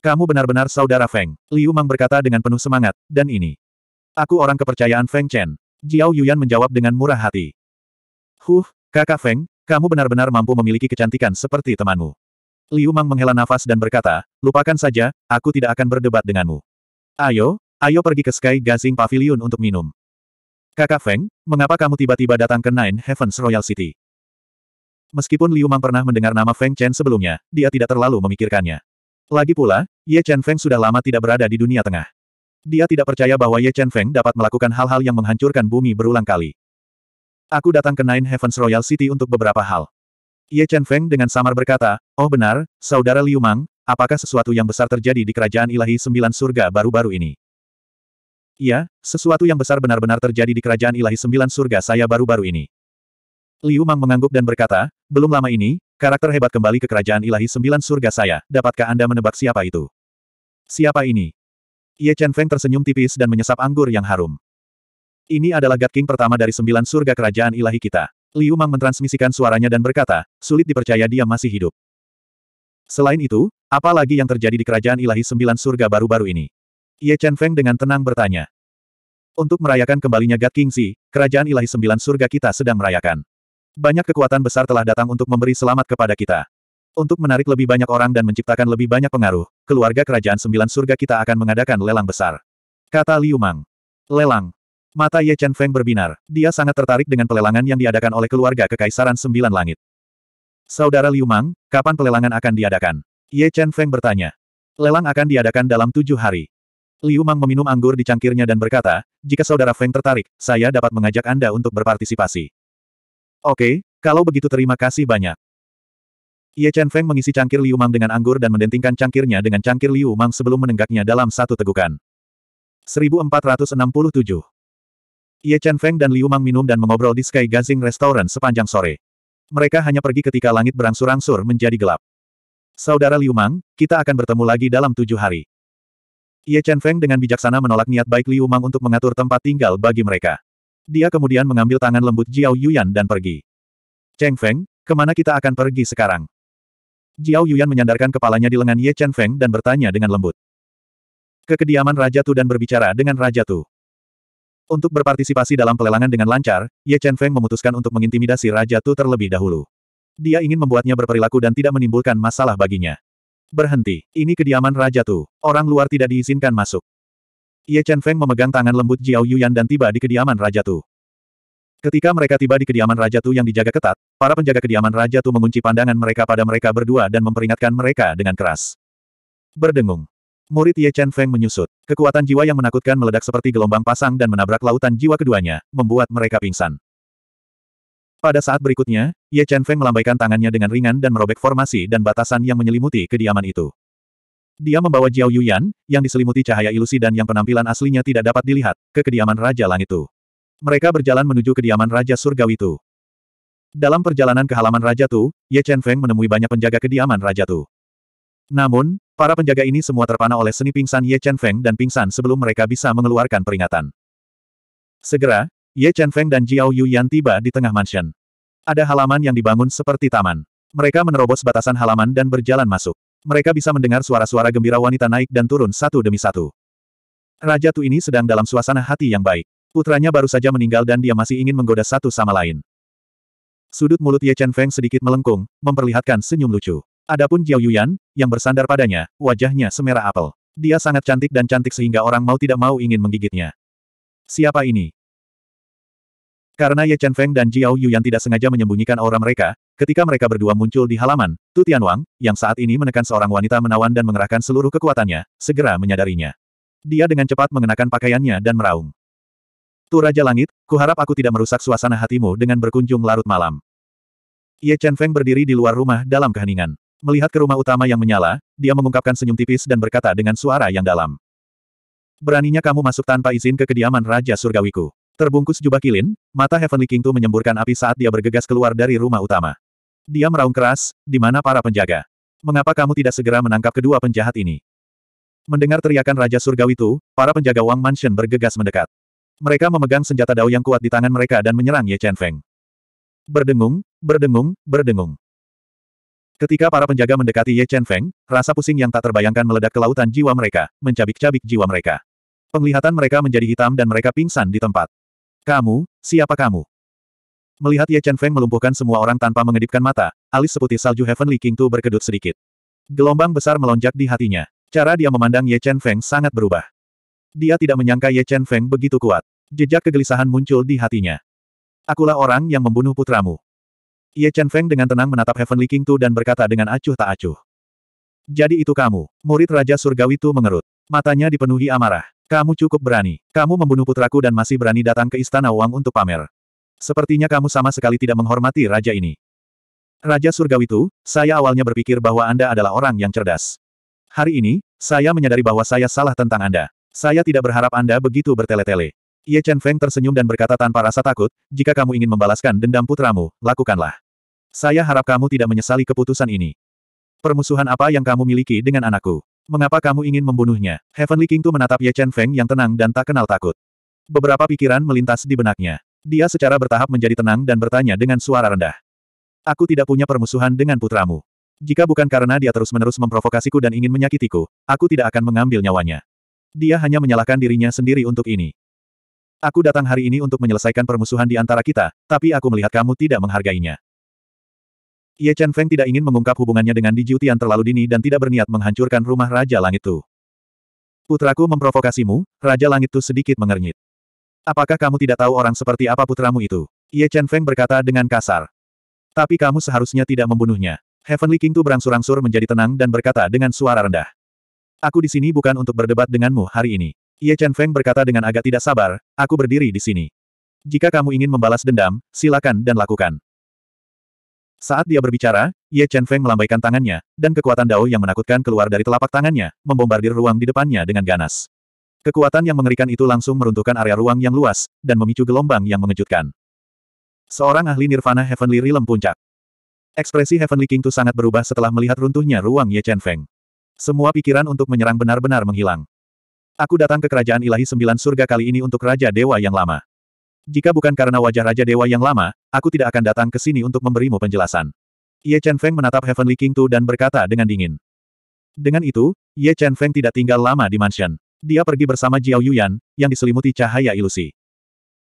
Kamu benar-benar saudara Feng, Liu Mang berkata dengan penuh semangat, dan ini. Aku orang kepercayaan Feng Chen. Jiao Yuyan menjawab dengan murah hati. Huh, kakak Feng, kamu benar-benar mampu memiliki kecantikan seperti temanmu. Liu Mang menghela nafas dan berkata, lupakan saja, aku tidak akan berdebat denganmu. Ayo, ayo pergi ke Sky Gazing Pavilion untuk minum. Kakak Feng, mengapa kamu tiba-tiba datang ke Nine Heavens Royal City? Meskipun Liu Mang pernah mendengar nama Feng Chen sebelumnya, dia tidak terlalu memikirkannya. Lagi pula, Ye Chen Feng sudah lama tidak berada di dunia tengah. Dia tidak percaya bahwa Ye Chen Feng dapat melakukan hal-hal yang menghancurkan bumi berulang kali. Aku datang ke Nine Heavens Royal City untuk beberapa hal. Ye Chen Feng dengan samar berkata, Oh benar, Saudara Liu Mang, apakah sesuatu yang besar terjadi di Kerajaan Ilahi Sembilan Surga baru-baru ini? Iya, sesuatu yang besar benar-benar terjadi di Kerajaan Ilahi Sembilan Surga saya baru-baru ini. Liu Mang mengangguk dan berkata, belum lama ini, Karakter hebat kembali ke kerajaan ilahi sembilan surga saya, dapatkah Anda menebak siapa itu? Siapa ini? Ye Chen Feng tersenyum tipis dan menyesap anggur yang harum. Ini adalah God King pertama dari sembilan surga kerajaan ilahi kita. Liu Mang mentransmisikan suaranya dan berkata, sulit dipercaya dia masih hidup. Selain itu, apa lagi yang terjadi di kerajaan ilahi sembilan surga baru-baru ini? Ye Chen Feng dengan tenang bertanya. Untuk merayakan kembalinya God King Xi, kerajaan ilahi sembilan surga kita sedang merayakan. Banyak kekuatan besar telah datang untuk memberi selamat kepada kita. Untuk menarik lebih banyak orang dan menciptakan lebih banyak pengaruh, keluarga kerajaan sembilan surga kita akan mengadakan lelang besar. Kata Liu Mang. Lelang. Mata Ye Chen Feng berbinar. Dia sangat tertarik dengan pelelangan yang diadakan oleh keluarga Kekaisaran Sembilan Langit. Saudara Liu Mang, kapan pelelangan akan diadakan? Ye Chen Feng bertanya. Lelang akan diadakan dalam tujuh hari. Liu Mang meminum anggur di cangkirnya dan berkata, jika saudara Feng tertarik, saya dapat mengajak Anda untuk berpartisipasi. Oke, kalau begitu terima kasih banyak. Ye Chen Feng mengisi cangkir Liu Mang dengan anggur dan mendentingkan cangkirnya dengan cangkir Liu Mang sebelum menenggaknya dalam satu tegukan. 1467 Ye Chen Feng dan Liu Mang minum dan mengobrol di Sky Gazing Restaurant sepanjang sore. Mereka hanya pergi ketika langit berangsur-angsur menjadi gelap. Saudara Liu Mang, kita akan bertemu lagi dalam tujuh hari. Ye Chen Feng dengan bijaksana menolak niat baik Liu Mang untuk mengatur tempat tinggal bagi mereka. Dia kemudian mengambil tangan lembut Jiao Yuyan dan pergi. Cheng Feng, kemana kita akan pergi sekarang? Jiao Yuyan menyandarkan kepalanya di lengan Ye Chen Feng dan bertanya dengan lembut. Ke kediaman Raja Tu dan berbicara dengan Raja Tu. Untuk berpartisipasi dalam pelelangan dengan lancar, Ye Chen Feng memutuskan untuk mengintimidasi Raja Tu terlebih dahulu. Dia ingin membuatnya berperilaku dan tidak menimbulkan masalah baginya. Berhenti, ini kediaman Raja Tu. Orang luar tidak diizinkan masuk. Ye Chen Feng memegang tangan lembut Jiao Yuyan dan tiba di kediaman Raja Tu. Ketika mereka tiba di kediaman Raja Tu yang dijaga ketat, para penjaga kediaman Raja Tu mengunci pandangan mereka pada mereka berdua dan memperingatkan mereka dengan keras. Berdengung. Murid Ye Chen Feng menyusut. Kekuatan jiwa yang menakutkan meledak seperti gelombang pasang dan menabrak lautan jiwa keduanya, membuat mereka pingsan. Pada saat berikutnya, Ye Chen Feng melambaikan tangannya dengan ringan dan merobek formasi dan batasan yang menyelimuti kediaman itu. Dia membawa Jiao Yuyan, yang diselimuti cahaya ilusi dan yang penampilan aslinya tidak dapat dilihat, ke kediaman Raja Langit itu. Mereka berjalan menuju kediaman Raja Surgawi itu. Dalam perjalanan ke halaman Raja Tu, Ye Chen Feng menemui banyak penjaga kediaman Raja Tu. Namun, para penjaga ini semua terpana oleh seni pingsan Ye Chen Feng dan pingsan sebelum mereka bisa mengeluarkan peringatan. Segera, Ye Chen Feng dan Jiao Yuyan tiba di tengah mansion. Ada halaman yang dibangun seperti taman. Mereka menerobos batasan halaman dan berjalan masuk. Mereka bisa mendengar suara-suara gembira wanita naik dan turun satu demi satu. Raja Tu ini sedang dalam suasana hati yang baik. Putranya baru saja meninggal dan dia masih ingin menggoda satu sama lain. Sudut mulut Ye Chen Feng sedikit melengkung, memperlihatkan senyum lucu. Adapun Jiao Yuyan, yang bersandar padanya, wajahnya semerah apel. Dia sangat cantik dan cantik sehingga orang mau tidak mau ingin menggigitnya. Siapa ini? Karena Ye Chen Feng dan Jiao Yuyan tidak sengaja menyembunyikan aura mereka, Ketika mereka berdua muncul di halaman, Tu Tianwang, yang saat ini menekan seorang wanita menawan dan mengerahkan seluruh kekuatannya, segera menyadarinya. Dia dengan cepat mengenakan pakaiannya dan meraung. Tu Raja Langit, kuharap aku tidak merusak suasana hatimu dengan berkunjung larut malam. Ye Chen Feng berdiri di luar rumah dalam keheningan. Melihat ke rumah utama yang menyala, dia mengungkapkan senyum tipis dan berkata dengan suara yang dalam. Beraninya kamu masuk tanpa izin ke kediaman Raja Surgawiku. Terbungkus jubah kilin, mata Heavenly King Tu menyemburkan api saat dia bergegas keluar dari rumah utama. Dia meraung keras, di mana para penjaga. Mengapa kamu tidak segera menangkap kedua penjahat ini? Mendengar teriakan Raja Surgawi itu, para penjaga Wang Mansion bergegas mendekat. Mereka memegang senjata dao yang kuat di tangan mereka dan menyerang Ye Chen Feng. Berdengung, berdengung, berdengung. Ketika para penjaga mendekati Ye Chen Feng, rasa pusing yang tak terbayangkan meledak ke lautan jiwa mereka, mencabik-cabik jiwa mereka. Penglihatan mereka menjadi hitam dan mereka pingsan di tempat. Kamu, siapa kamu? Melihat Ye Chen Feng melumpuhkan semua orang tanpa mengedipkan mata, alis seputih salju Heavenly King Tu berkedut sedikit. Gelombang besar melonjak di hatinya. Cara dia memandang Ye Chen Feng sangat berubah. Dia tidak menyangka Ye Chen Feng begitu kuat. Jejak kegelisahan muncul di hatinya. Akulah orang yang membunuh putramu. Ye Chen Feng dengan tenang menatap Heavenly King Tu dan berkata dengan acuh tak acuh. Jadi itu kamu, murid Raja Surgawi Tu mengerut. Matanya dipenuhi amarah. Kamu cukup berani. Kamu membunuh putraku dan masih berani datang ke Istana Wang untuk pamer. Sepertinya kamu sama sekali tidak menghormati raja ini. Raja Surgawi itu, saya awalnya berpikir bahwa Anda adalah orang yang cerdas. Hari ini, saya menyadari bahwa saya salah tentang Anda. Saya tidak berharap Anda begitu bertele-tele. Ye Chen Feng tersenyum dan berkata tanpa rasa takut, jika kamu ingin membalaskan dendam putramu, lakukanlah. Saya harap kamu tidak menyesali keputusan ini. Permusuhan apa yang kamu miliki dengan anakku? Mengapa kamu ingin membunuhnya? Heavenly King Tu menatap Ye Chen Feng yang tenang dan tak kenal takut. Beberapa pikiran melintas di benaknya. Dia secara bertahap menjadi tenang dan bertanya dengan suara rendah. Aku tidak punya permusuhan dengan putramu. Jika bukan karena dia terus-menerus memprovokasiku dan ingin menyakitiku, aku tidak akan mengambil nyawanya. Dia hanya menyalahkan dirinya sendiri untuk ini. Aku datang hari ini untuk menyelesaikan permusuhan di antara kita, tapi aku melihat kamu tidak menghargainya. Ye Chen Feng tidak ingin mengungkap hubungannya dengan Di Dijiutian terlalu dini dan tidak berniat menghancurkan rumah Raja Langit Tu. Putraku memprovokasimu, Raja Langit Tu sedikit mengernyit. Apakah kamu tidak tahu orang seperti apa putramu itu? Ye Chen Feng berkata dengan kasar. Tapi kamu seharusnya tidak membunuhnya. Heavenly King Tu berangsur-angsur menjadi tenang dan berkata dengan suara rendah. Aku di sini bukan untuk berdebat denganmu hari ini. Ye Chen Feng berkata dengan agak tidak sabar, aku berdiri di sini. Jika kamu ingin membalas dendam, silakan dan lakukan. Saat dia berbicara, Ye Chen Feng melambaikan tangannya, dan kekuatan Dao yang menakutkan keluar dari telapak tangannya, membombardir ruang di depannya dengan ganas. Kekuatan yang mengerikan itu langsung meruntuhkan area ruang yang luas, dan memicu gelombang yang mengejutkan. Seorang ahli Nirvana Heavenly Realm Puncak. Ekspresi Heavenly King Tu sangat berubah setelah melihat runtuhnya ruang Ye Chen Feng. Semua pikiran untuk menyerang benar-benar menghilang. Aku datang ke kerajaan ilahi sembilan surga kali ini untuk Raja Dewa yang lama. Jika bukan karena wajah Raja Dewa yang lama, aku tidak akan datang ke sini untuk memberimu penjelasan. Ye Chen Feng menatap Heavenly King Tu dan berkata dengan dingin. Dengan itu, Ye Chen Feng tidak tinggal lama di mansion. Dia pergi bersama Jiao Yuyan, yang diselimuti cahaya ilusi.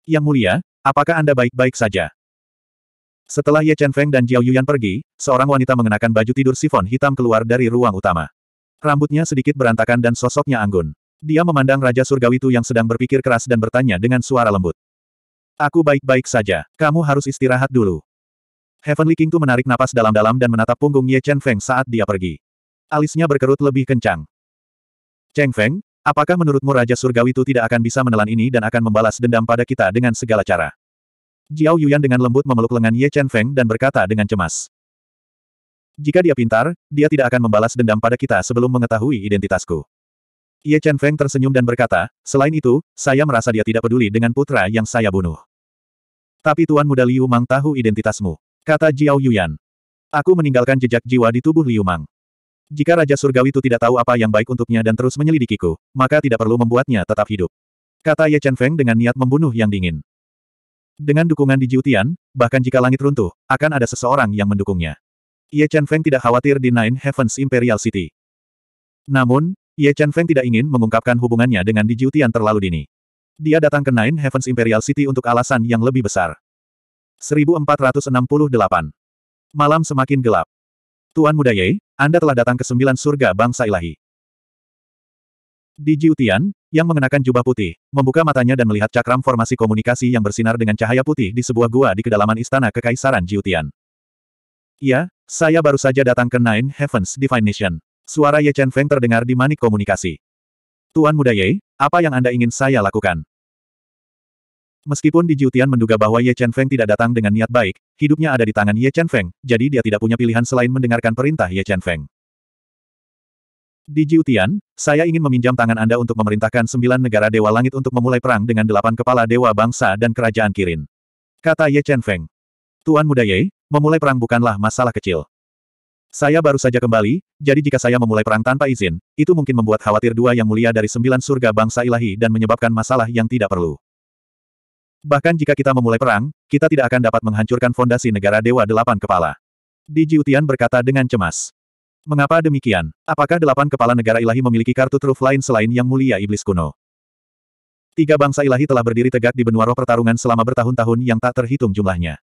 Yang mulia, apakah Anda baik-baik saja? Setelah Ye Chen Feng dan Jiao Yuyan pergi, seorang wanita mengenakan baju tidur sifon hitam keluar dari ruang utama. Rambutnya sedikit berantakan dan sosoknya anggun. Dia memandang Raja Surgawi itu yang sedang berpikir keras dan bertanya dengan suara lembut. Aku baik-baik saja, kamu harus istirahat dulu. Heavenly King Tu menarik napas dalam-dalam dan menatap punggung Ye Chen Feng saat dia pergi. Alisnya berkerut lebih kencang. Cheng Feng, Apakah menurutmu Raja Surgawi itu tidak akan bisa menelan ini dan akan membalas dendam pada kita dengan segala cara? Jiao Yuan dengan lembut memeluk lengan Ye Chen Feng dan berkata dengan cemas. Jika dia pintar, dia tidak akan membalas dendam pada kita sebelum mengetahui identitasku. Ye Chen Feng tersenyum dan berkata, selain itu, saya merasa dia tidak peduli dengan putra yang saya bunuh. Tapi Tuan Muda Liu Mang tahu identitasmu. Kata Jiao Yuan. Aku meninggalkan jejak jiwa di tubuh Liu Mang. Jika Raja Surgawi itu tidak tahu apa yang baik untuknya dan terus menyelidikiku, maka tidak perlu membuatnya tetap hidup. Kata Ye Chen Feng dengan niat membunuh yang dingin. Dengan dukungan di Jiutian, bahkan jika langit runtuh, akan ada seseorang yang mendukungnya. Ye Chen Feng tidak khawatir di Nine Heavens Imperial City. Namun, Ye Chen Feng tidak ingin mengungkapkan hubungannya dengan di Jiutian terlalu dini. Dia datang ke Nine Heavens Imperial City untuk alasan yang lebih besar. 1468 Malam semakin gelap. Tuan Muda Ye, Anda telah datang ke sembilan surga bangsa ilahi. Di Jiutian, yang mengenakan jubah putih, membuka matanya dan melihat cakram formasi komunikasi yang bersinar dengan cahaya putih di sebuah gua di kedalaman istana kekaisaran Jiutian. Ya, saya baru saja datang ke Nine Heavens Divine Nation. Suara Ye Chen Feng terdengar di manik komunikasi. Tuan Muda Ye, apa yang Anda ingin saya lakukan? Meskipun Di Jiutian menduga bahwa Ye Chen Feng tidak datang dengan niat baik, hidupnya ada di tangan Ye Chen Feng, jadi dia tidak punya pilihan selain mendengarkan perintah Ye Chen Feng. Di Jiutian, saya ingin meminjam tangan Anda untuk memerintahkan sembilan negara Dewa Langit untuk memulai perang dengan delapan kepala Dewa Bangsa dan Kerajaan Kirin. Kata Ye Chen Feng. Tuan Muda Ye, memulai perang bukanlah masalah kecil. Saya baru saja kembali, jadi jika saya memulai perang tanpa izin, itu mungkin membuat khawatir dua yang mulia dari sembilan surga bangsa ilahi dan menyebabkan masalah yang tidak perlu. Bahkan jika kita memulai perang, kita tidak akan dapat menghancurkan fondasi negara Dewa Delapan Kepala. Di Jiutian berkata dengan cemas. Mengapa demikian? Apakah delapan kepala negara ilahi memiliki kartu truf lain selain yang mulia iblis kuno? Tiga bangsa ilahi telah berdiri tegak di benua roh pertarungan selama bertahun-tahun yang tak terhitung jumlahnya.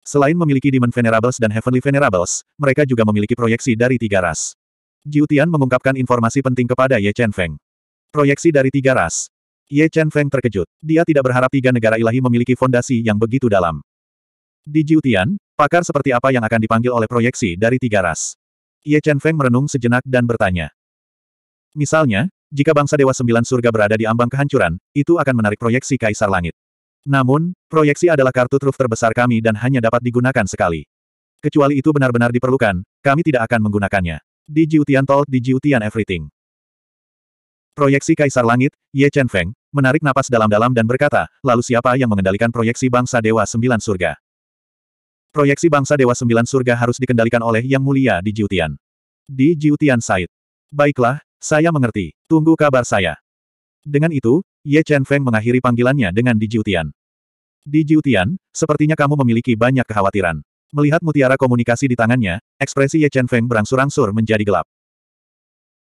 Selain memiliki Demon Venerables dan Heavenly Venerables, mereka juga memiliki proyeksi dari tiga ras. Jiutian mengungkapkan informasi penting kepada Ye Chen Feng. Proyeksi dari tiga ras. Ye Chen Feng terkejut. Dia tidak berharap tiga negara ilahi memiliki fondasi yang begitu dalam. Di Jiutian, pakar seperti apa yang akan dipanggil oleh proyeksi dari tiga ras? Ye Chen Feng merenung sejenak dan bertanya. Misalnya, jika bangsa Dewa Sembilan Surga berada di ambang kehancuran, itu akan menarik proyeksi Kaisar Langit. Namun, proyeksi adalah kartu truf terbesar kami dan hanya dapat digunakan sekali. Kecuali itu benar-benar diperlukan, kami tidak akan menggunakannya. Di Jiutian Tol, di Jiutian Everything. Proyeksi Kaisar Langit, Ye Chen Feng, menarik napas dalam-dalam dan berkata, lalu siapa yang mengendalikan proyeksi bangsa Dewa Sembilan Surga? Proyeksi bangsa Dewa Sembilan Surga harus dikendalikan oleh Yang Mulia di Jiutian. Di Jiutian Said. Baiklah, saya mengerti. Tunggu kabar saya. Dengan itu, Ye Chen Feng mengakhiri panggilannya dengan di Jiutian. Di Jiutian, sepertinya kamu memiliki banyak kekhawatiran. Melihat mutiara komunikasi di tangannya, ekspresi Ye Chen Feng berangsur-angsur menjadi gelap.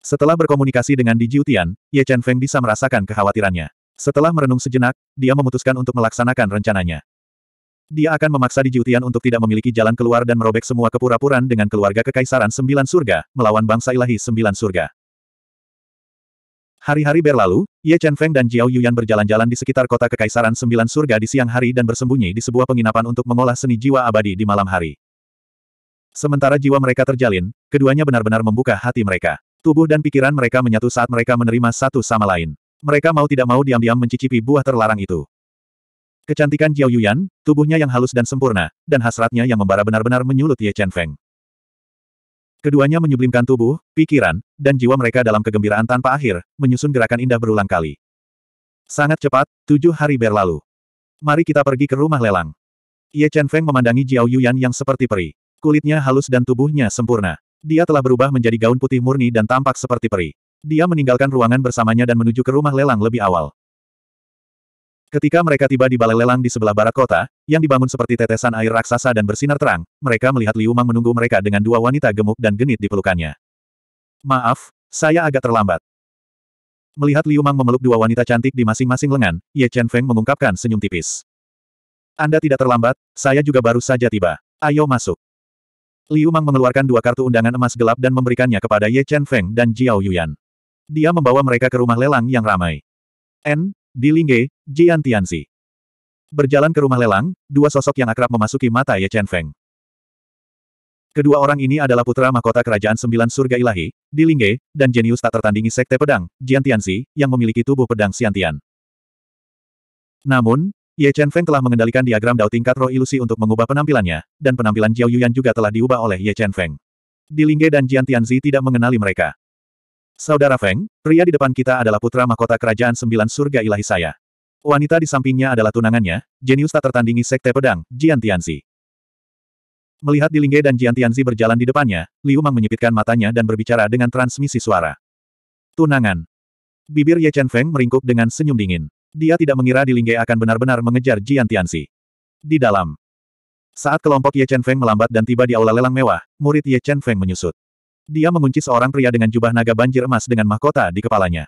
Setelah berkomunikasi dengan Di Jiutian, Ye Chen Feng bisa merasakan kekhawatirannya. Setelah merenung sejenak, dia memutuskan untuk melaksanakan rencananya. Dia akan memaksa Di Jiutian untuk tidak memiliki jalan keluar dan merobek semua kepura puraan dengan keluarga kekaisaran Sembilan Surga, melawan bangsa ilahi Sembilan Surga. Hari-hari berlalu, Ye Chen Feng dan Jiao Yuyan berjalan-jalan di sekitar kota kekaisaran Sembilan Surga di siang hari dan bersembunyi di sebuah penginapan untuk mengolah seni jiwa abadi di malam hari. Sementara jiwa mereka terjalin, keduanya benar-benar membuka hati mereka. Tubuh dan pikiran mereka menyatu saat mereka menerima satu sama lain. Mereka mau tidak mau diam-diam mencicipi buah terlarang itu. Kecantikan Jiao Yuyan, tubuhnya yang halus dan sempurna, dan hasratnya yang membara benar-benar menyulut Ye Chen Feng. Keduanya menyublimkan tubuh, pikiran, dan jiwa mereka dalam kegembiraan tanpa akhir, menyusun gerakan indah berulang kali. Sangat cepat, tujuh hari berlalu. Mari kita pergi ke rumah lelang. Ye Chen Feng memandangi Jiao Yuyan yang seperti peri. Kulitnya halus dan tubuhnya sempurna. Dia telah berubah menjadi gaun putih murni dan tampak seperti peri. Dia meninggalkan ruangan bersamanya dan menuju ke rumah lelang lebih awal. Ketika mereka tiba di balai lelang di sebelah barat kota, yang dibangun seperti tetesan air raksasa dan bersinar terang, mereka melihat Liu Mang menunggu mereka dengan dua wanita gemuk dan genit di pelukannya. Maaf, saya agak terlambat. Melihat Liu Mang memeluk dua wanita cantik di masing-masing lengan, Ye Chen Feng mengungkapkan senyum tipis. Anda tidak terlambat, saya juga baru saja tiba. Ayo masuk. Liu Mang mengeluarkan dua kartu undangan emas gelap dan memberikannya kepada Ye Chen Feng dan Jiao Yuyan. Dia membawa mereka ke rumah lelang yang ramai. N, Di Lingge, Jian Tianzi. Berjalan ke rumah lelang, dua sosok yang akrab memasuki mata Ye Chen Feng. Kedua orang ini adalah putra mahkota kerajaan sembilan surga ilahi, Di Lingge, dan jenius tak tertandingi sekte pedang, Jian Tianzi, yang memiliki tubuh pedang Xiantian. Namun, Ye Chen Feng telah mengendalikan diagram Dao tingkat roh ilusi untuk mengubah penampilannya, dan penampilan Jiao Yuan juga telah diubah oleh Ye Chen Feng. Di Lingge dan Jian Tianzi tidak mengenali mereka. Saudara Feng, pria di depan kita adalah putra mahkota kerajaan sembilan surga ilahi saya. Wanita di sampingnya adalah tunangannya, jenius tak tertandingi sekte pedang, Jian Tianzi. Melihat di Lingge dan Jian Tianzi berjalan di depannya, Liu Mang menyipitkan matanya dan berbicara dengan transmisi suara. Tunangan. Bibir Ye Chen Feng meringkuk dengan senyum dingin. Dia tidak mengira di Lingge akan benar-benar mengejar Jian Tianxi. Di dalam. Saat kelompok Ye Chen Feng melambat dan tiba di aula lelang mewah, murid Ye Chen Feng menyusut. Dia mengunci seorang pria dengan jubah naga banjir emas dengan mahkota di kepalanya.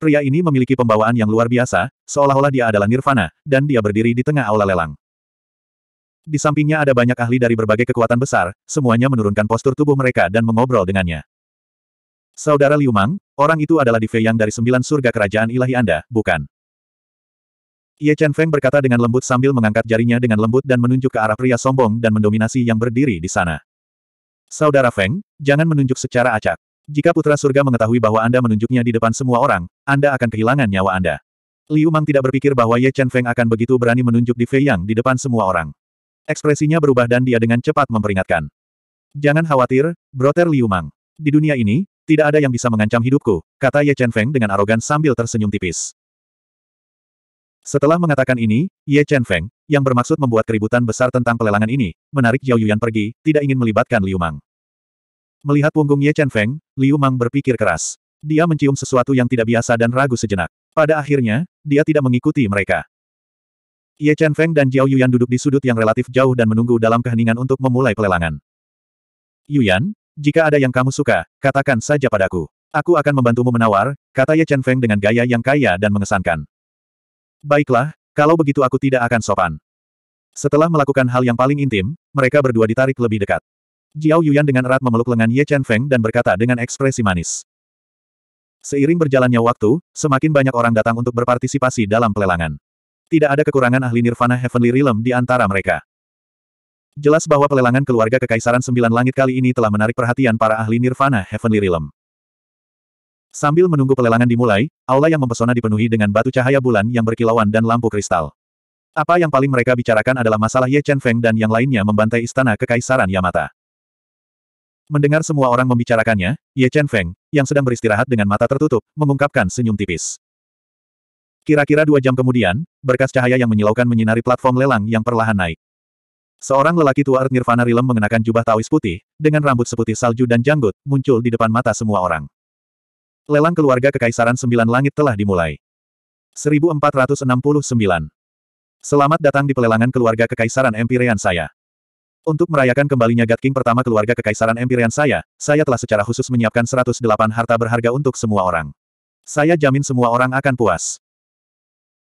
Pria ini memiliki pembawaan yang luar biasa, seolah-olah dia adalah nirvana, dan dia berdiri di tengah aula lelang. Di sampingnya ada banyak ahli dari berbagai kekuatan besar, semuanya menurunkan postur tubuh mereka dan mengobrol dengannya. Saudara Liu Mang, orang itu adalah Di Fei Yang dari sembilan surga kerajaan ilahi Anda, bukan? Ye Chen Feng berkata dengan lembut sambil mengangkat jarinya dengan lembut dan menunjuk ke arah pria sombong dan mendominasi yang berdiri di sana. Saudara Feng, jangan menunjuk secara acak. Jika Putra Surga mengetahui bahwa Anda menunjuknya di depan semua orang, Anda akan kehilangan nyawa Anda. Liu Mang tidak berpikir bahwa Ye Chen Feng akan begitu berani menunjuk di Fei Yang di depan semua orang. Ekspresinya berubah dan dia dengan cepat memperingatkan. Jangan khawatir, Broter Liu Mang. Di dunia ini, tidak ada yang bisa mengancam hidupku, kata Ye Chen Feng dengan arogan sambil tersenyum tipis. Setelah mengatakan ini, Ye Chen Feng, yang bermaksud membuat keributan besar tentang pelelangan ini, menarik Yao Yuan pergi, tidak ingin melibatkan Liu Mang. Melihat punggung Ye Chen Feng, Liu Mang berpikir keras. Dia mencium sesuatu yang tidak biasa dan ragu sejenak. Pada akhirnya, dia tidak mengikuti mereka. Ye Chen Feng dan Xiao Yuan duduk di sudut yang relatif jauh dan menunggu dalam keheningan untuk memulai pelelangan. Yuan, jika ada yang kamu suka, katakan saja padaku. Aku akan membantumu menawar, kata Ye Chen Feng dengan gaya yang kaya dan mengesankan. Baiklah, kalau begitu aku tidak akan sopan. Setelah melakukan hal yang paling intim, mereka berdua ditarik lebih dekat. Jiao Yuyan dengan erat memeluk lengan Ye Chen Feng dan berkata dengan ekspresi manis. Seiring berjalannya waktu, semakin banyak orang datang untuk berpartisipasi dalam pelelangan. Tidak ada kekurangan ahli Nirvana Heavenly Realm di antara mereka. Jelas bahwa pelelangan keluarga Kekaisaran Sembilan Langit kali ini telah menarik perhatian para ahli Nirvana Heavenly Realm. Sambil menunggu pelelangan dimulai, aula yang mempesona dipenuhi dengan batu cahaya bulan yang berkilauan dan lampu kristal. Apa yang paling mereka bicarakan adalah masalah Ye Chen Feng dan yang lainnya membantai istana kekaisaran Yamata. Mendengar semua orang membicarakannya, Ye Chen Feng, yang sedang beristirahat dengan mata tertutup, mengungkapkan senyum tipis. Kira-kira dua jam kemudian, berkas cahaya yang menyilaukan menyinari platform lelang yang perlahan naik. Seorang lelaki tua Art Nirvana Rilem mengenakan jubah tawis putih, dengan rambut seputih salju dan janggut, muncul di depan mata semua orang. Lelang keluarga Kekaisaran Sembilan Langit telah dimulai. 1469. Selamat datang di pelelangan keluarga Kekaisaran Empirean saya. Untuk merayakan kembalinya God King pertama keluarga Kekaisaran Empirean saya, saya telah secara khusus menyiapkan 108 harta berharga untuk semua orang. Saya jamin semua orang akan puas.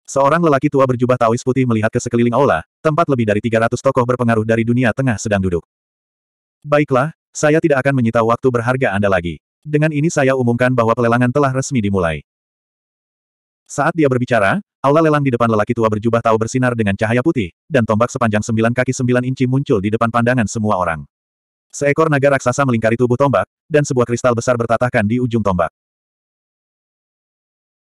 Seorang lelaki tua berjubah tawis putih melihat ke sekeliling aula, tempat lebih dari 300 tokoh berpengaruh dari dunia tengah sedang duduk. Baiklah, saya tidak akan menyita waktu berharga Anda lagi. Dengan ini saya umumkan bahwa pelelangan telah resmi dimulai. Saat dia berbicara, aula lelang di depan lelaki tua berjubah tahu bersinar dengan cahaya putih, dan tombak sepanjang sembilan kaki sembilan inci muncul di depan pandangan semua orang. Seekor naga raksasa melingkari tubuh tombak, dan sebuah kristal besar bertatahkan di ujung tombak.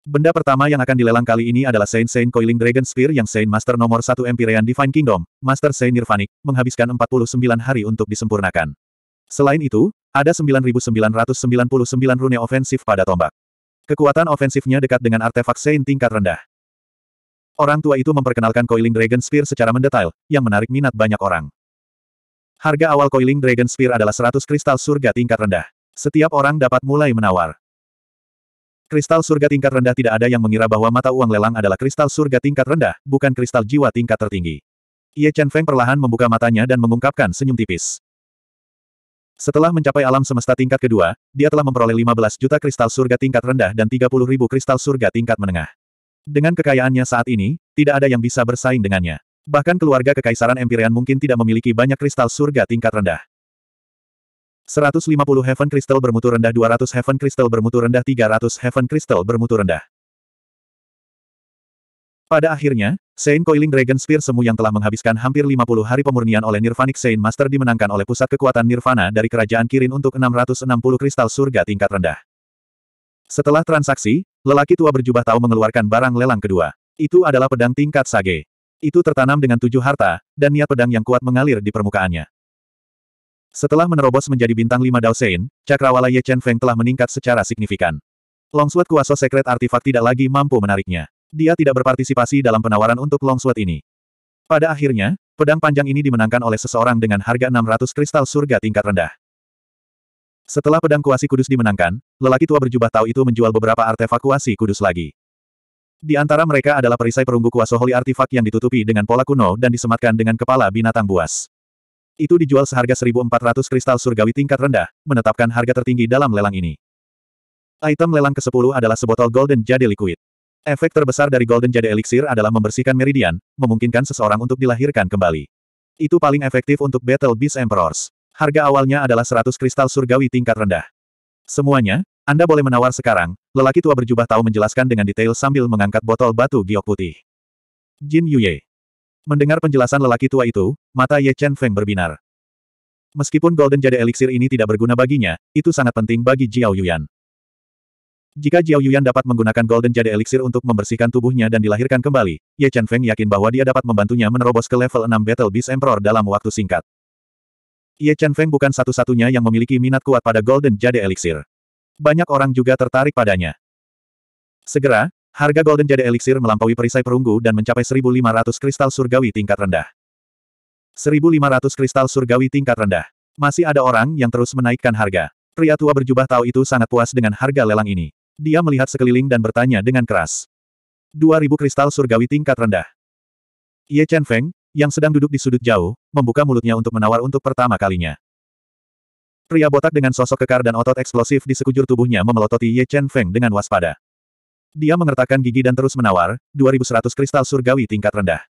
Benda pertama yang akan dilelang kali ini adalah Saint Saint Coiling Dragon Spear yang Saint Master nomor 1 Empyrean Divine Kingdom, Master Saint Nirvanic, menghabiskan 49 hari untuk disempurnakan. Selain itu, ada 9.999 rune ofensif pada tombak. Kekuatan ofensifnya dekat dengan artefak Sein tingkat rendah. Orang tua itu memperkenalkan Coiling Dragon Spear secara mendetail, yang menarik minat banyak orang. Harga awal Coiling Dragon Spear adalah 100 kristal surga tingkat rendah. Setiap orang dapat mulai menawar. Kristal surga tingkat rendah tidak ada yang mengira bahwa mata uang lelang adalah kristal surga tingkat rendah, bukan kristal jiwa tingkat tertinggi. Ye Chen Feng perlahan membuka matanya dan mengungkapkan senyum tipis. Setelah mencapai alam semesta tingkat kedua, dia telah memperoleh 15 juta kristal surga tingkat rendah dan 30 ribu kristal surga tingkat menengah. Dengan kekayaannya saat ini, tidak ada yang bisa bersaing dengannya. Bahkan keluarga kekaisaran Empyrean mungkin tidak memiliki banyak kristal surga tingkat rendah. 150 Heaven Crystal bermutu rendah 200 Heaven Crystal bermutu rendah 300 Heaven Crystal bermutu rendah. Pada akhirnya, Saint Coiling Dragon Spear semu yang telah menghabiskan hampir 50 hari pemurnian oleh Nirvanic Saint Master dimenangkan oleh pusat kekuatan Nirvana dari Kerajaan Kirin untuk 660 kristal surga tingkat rendah. Setelah transaksi, lelaki tua berjubah tahu mengeluarkan barang lelang kedua. Itu adalah pedang tingkat sage. Itu tertanam dengan tujuh harta, dan niat pedang yang kuat mengalir di permukaannya. Setelah menerobos menjadi bintang lima Dao Sein, cakrawala Ye Chen Feng telah meningkat secara signifikan. Longsword kuasa sekret artifak tidak lagi mampu menariknya dia tidak berpartisipasi dalam penawaran untuk longsword ini. Pada akhirnya, pedang panjang ini dimenangkan oleh seseorang dengan harga 600 kristal surga tingkat rendah. Setelah pedang kuasi kudus dimenangkan, lelaki tua berjubah tahu itu menjual beberapa artefak kuasi kudus lagi. Di antara mereka adalah perisai perunggu kuasa holy artefak yang ditutupi dengan pola kuno dan disematkan dengan kepala binatang buas. Itu dijual seharga 1400 kristal surgawi tingkat rendah, menetapkan harga tertinggi dalam lelang ini. Item lelang ke-10 adalah sebotol Golden Jade Liquid. Efek terbesar dari Golden Jade Elixir adalah membersihkan meridian, memungkinkan seseorang untuk dilahirkan kembali. Itu paling efektif untuk Battle Beast Emperors. Harga awalnya adalah 100 kristal surgawi tingkat rendah. Semuanya, Anda boleh menawar sekarang, lelaki tua berjubah tahu menjelaskan dengan detail sambil mengangkat botol batu giok putih. Jin Yuye. Mendengar penjelasan lelaki tua itu, mata Ye Chen Feng berbinar. Meskipun Golden Jade Elixir ini tidak berguna baginya, itu sangat penting bagi Jiao Yuan. Jika Jiao Yuyan dapat menggunakan Golden Jade Elixir untuk membersihkan tubuhnya dan dilahirkan kembali, Ye Chen Feng yakin bahwa dia dapat membantunya menerobos ke level 6 Battle Beast Emperor dalam waktu singkat. Ye Chen Feng bukan satu-satunya yang memiliki minat kuat pada Golden Jade Elixir. Banyak orang juga tertarik padanya. Segera, harga Golden Jade Elixir melampaui perisai perunggu dan mencapai 1.500 kristal surgawi tingkat rendah. 1.500 kristal surgawi tingkat rendah. Masih ada orang yang terus menaikkan harga. Pria tua berjubah tahu itu sangat puas dengan harga lelang ini. Dia melihat sekeliling dan bertanya dengan keras. 2000 kristal surgawi tingkat rendah. Ye Chen Feng, yang sedang duduk di sudut jauh, membuka mulutnya untuk menawar untuk pertama kalinya. Pria botak dengan sosok kekar dan otot eksplosif di sekujur tubuhnya memelototi Ye Chen Feng dengan waspada. Dia mengertakkan gigi dan terus menawar, 2100 kristal surgawi tingkat rendah.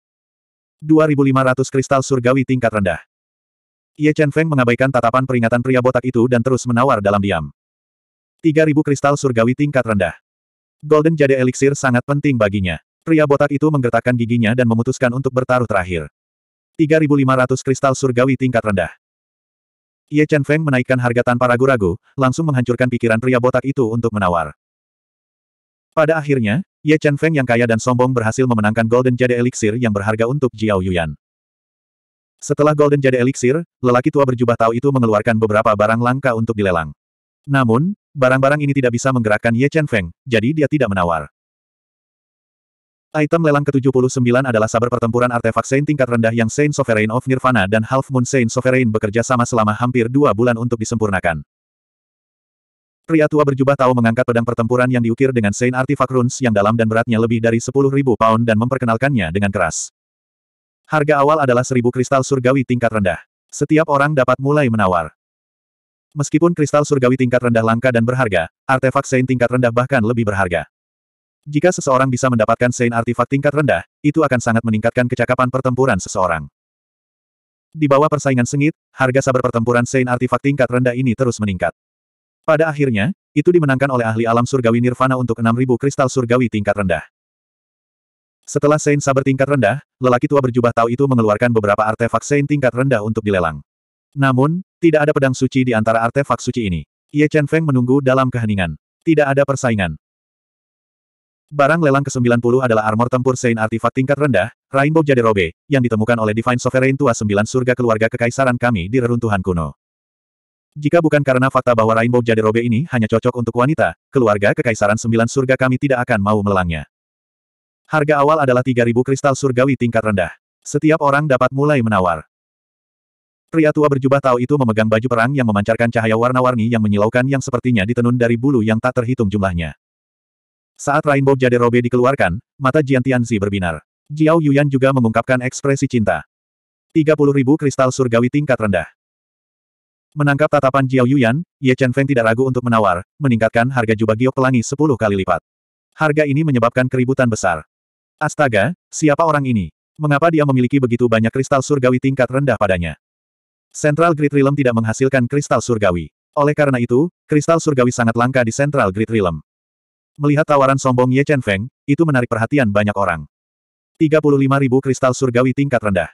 2500 kristal surgawi tingkat rendah. Ye Chen Feng mengabaikan tatapan peringatan pria botak itu dan terus menawar dalam diam. 3000 kristal surgawi tingkat rendah. Golden Jade Elixir sangat penting baginya. Pria botak itu menggertakkan giginya dan memutuskan untuk bertaruh terakhir. 3500 kristal surgawi tingkat rendah. Ye Chen Feng menaikkan harga tanpa ragu-ragu, langsung menghancurkan pikiran pria botak itu untuk menawar. Pada akhirnya, Ye Chen Feng yang kaya dan sombong berhasil memenangkan Golden Jade Elixir yang berharga untuk Jiao Yuan. Setelah Golden Jade Elixir, lelaki tua berjubah tahu itu mengeluarkan beberapa barang langka untuk dilelang. Namun, barang-barang ini tidak bisa menggerakkan Ye Chen Feng, jadi dia tidak menawar. Item lelang ke-79 adalah sabar pertempuran artefak Saint tingkat rendah yang Saint Sovereign of Nirvana dan Half Moon Saint Sovereign bekerja sama selama hampir dua bulan untuk disempurnakan. Pria tua berjubah tahu mengangkat pedang pertempuran yang diukir dengan Saint Artifact Runes yang dalam dan beratnya lebih dari 10.000 pound dan memperkenalkannya dengan keras. Harga awal adalah 1.000 kristal surgawi tingkat rendah. Setiap orang dapat mulai menawar. Meskipun kristal surgawi tingkat rendah langka dan berharga, artefak Sein tingkat rendah bahkan lebih berharga. Jika seseorang bisa mendapatkan Sein artefak tingkat rendah, itu akan sangat meningkatkan kecakapan pertempuran seseorang. Di bawah persaingan sengit, harga sabar pertempuran Sein artefak tingkat rendah ini terus meningkat. Pada akhirnya, itu dimenangkan oleh ahli alam surgawi Nirvana untuk 6.000 kristal surgawi tingkat rendah. Setelah Sein sabar tingkat rendah, lelaki tua berjubah tahu itu mengeluarkan beberapa artefak Sein tingkat rendah untuk dilelang. Namun, tidak ada pedang suci di antara artefak suci ini. Ye Chen Feng menunggu dalam keheningan. Tidak ada persaingan. Barang lelang ke-90 adalah armor tempur Sein artefak tingkat rendah, Rainbow Jade Robe yang ditemukan oleh Divine Sovereign Tua Sembilan Surga Keluarga Kekaisaran kami di reruntuhan kuno. Jika bukan karena fakta bahwa Rainbow Jade Robe ini hanya cocok untuk wanita, keluarga Kekaisaran Sembilan Surga kami tidak akan mau melangnya. Harga awal adalah 3.000 kristal surgawi tingkat rendah. Setiap orang dapat mulai menawar. Pria tua berjubah tahu itu memegang baju perang yang memancarkan cahaya warna-warni yang menyilaukan yang sepertinya ditenun dari bulu yang tak terhitung jumlahnya. Saat Rainbow Jade Robe dikeluarkan, mata Jian Tianzi berbinar. Jiao Yuyan juga mengungkapkan ekspresi cinta. 30 ribu kristal surgawi tingkat rendah. Menangkap tatapan Jiao Yuyan, Ye Chen Feng tidak ragu untuk menawar, meningkatkan harga jubah giok pelangi 10 kali lipat. Harga ini menyebabkan keributan besar. Astaga, siapa orang ini? Mengapa dia memiliki begitu banyak kristal surgawi tingkat rendah padanya? Central Grid Realm tidak menghasilkan kristal surgawi. Oleh karena itu, kristal surgawi sangat langka di Central Grid Realm. Melihat tawaran sombong Ye Chen Feng, itu menarik perhatian banyak orang. 35.000 kristal surgawi tingkat rendah.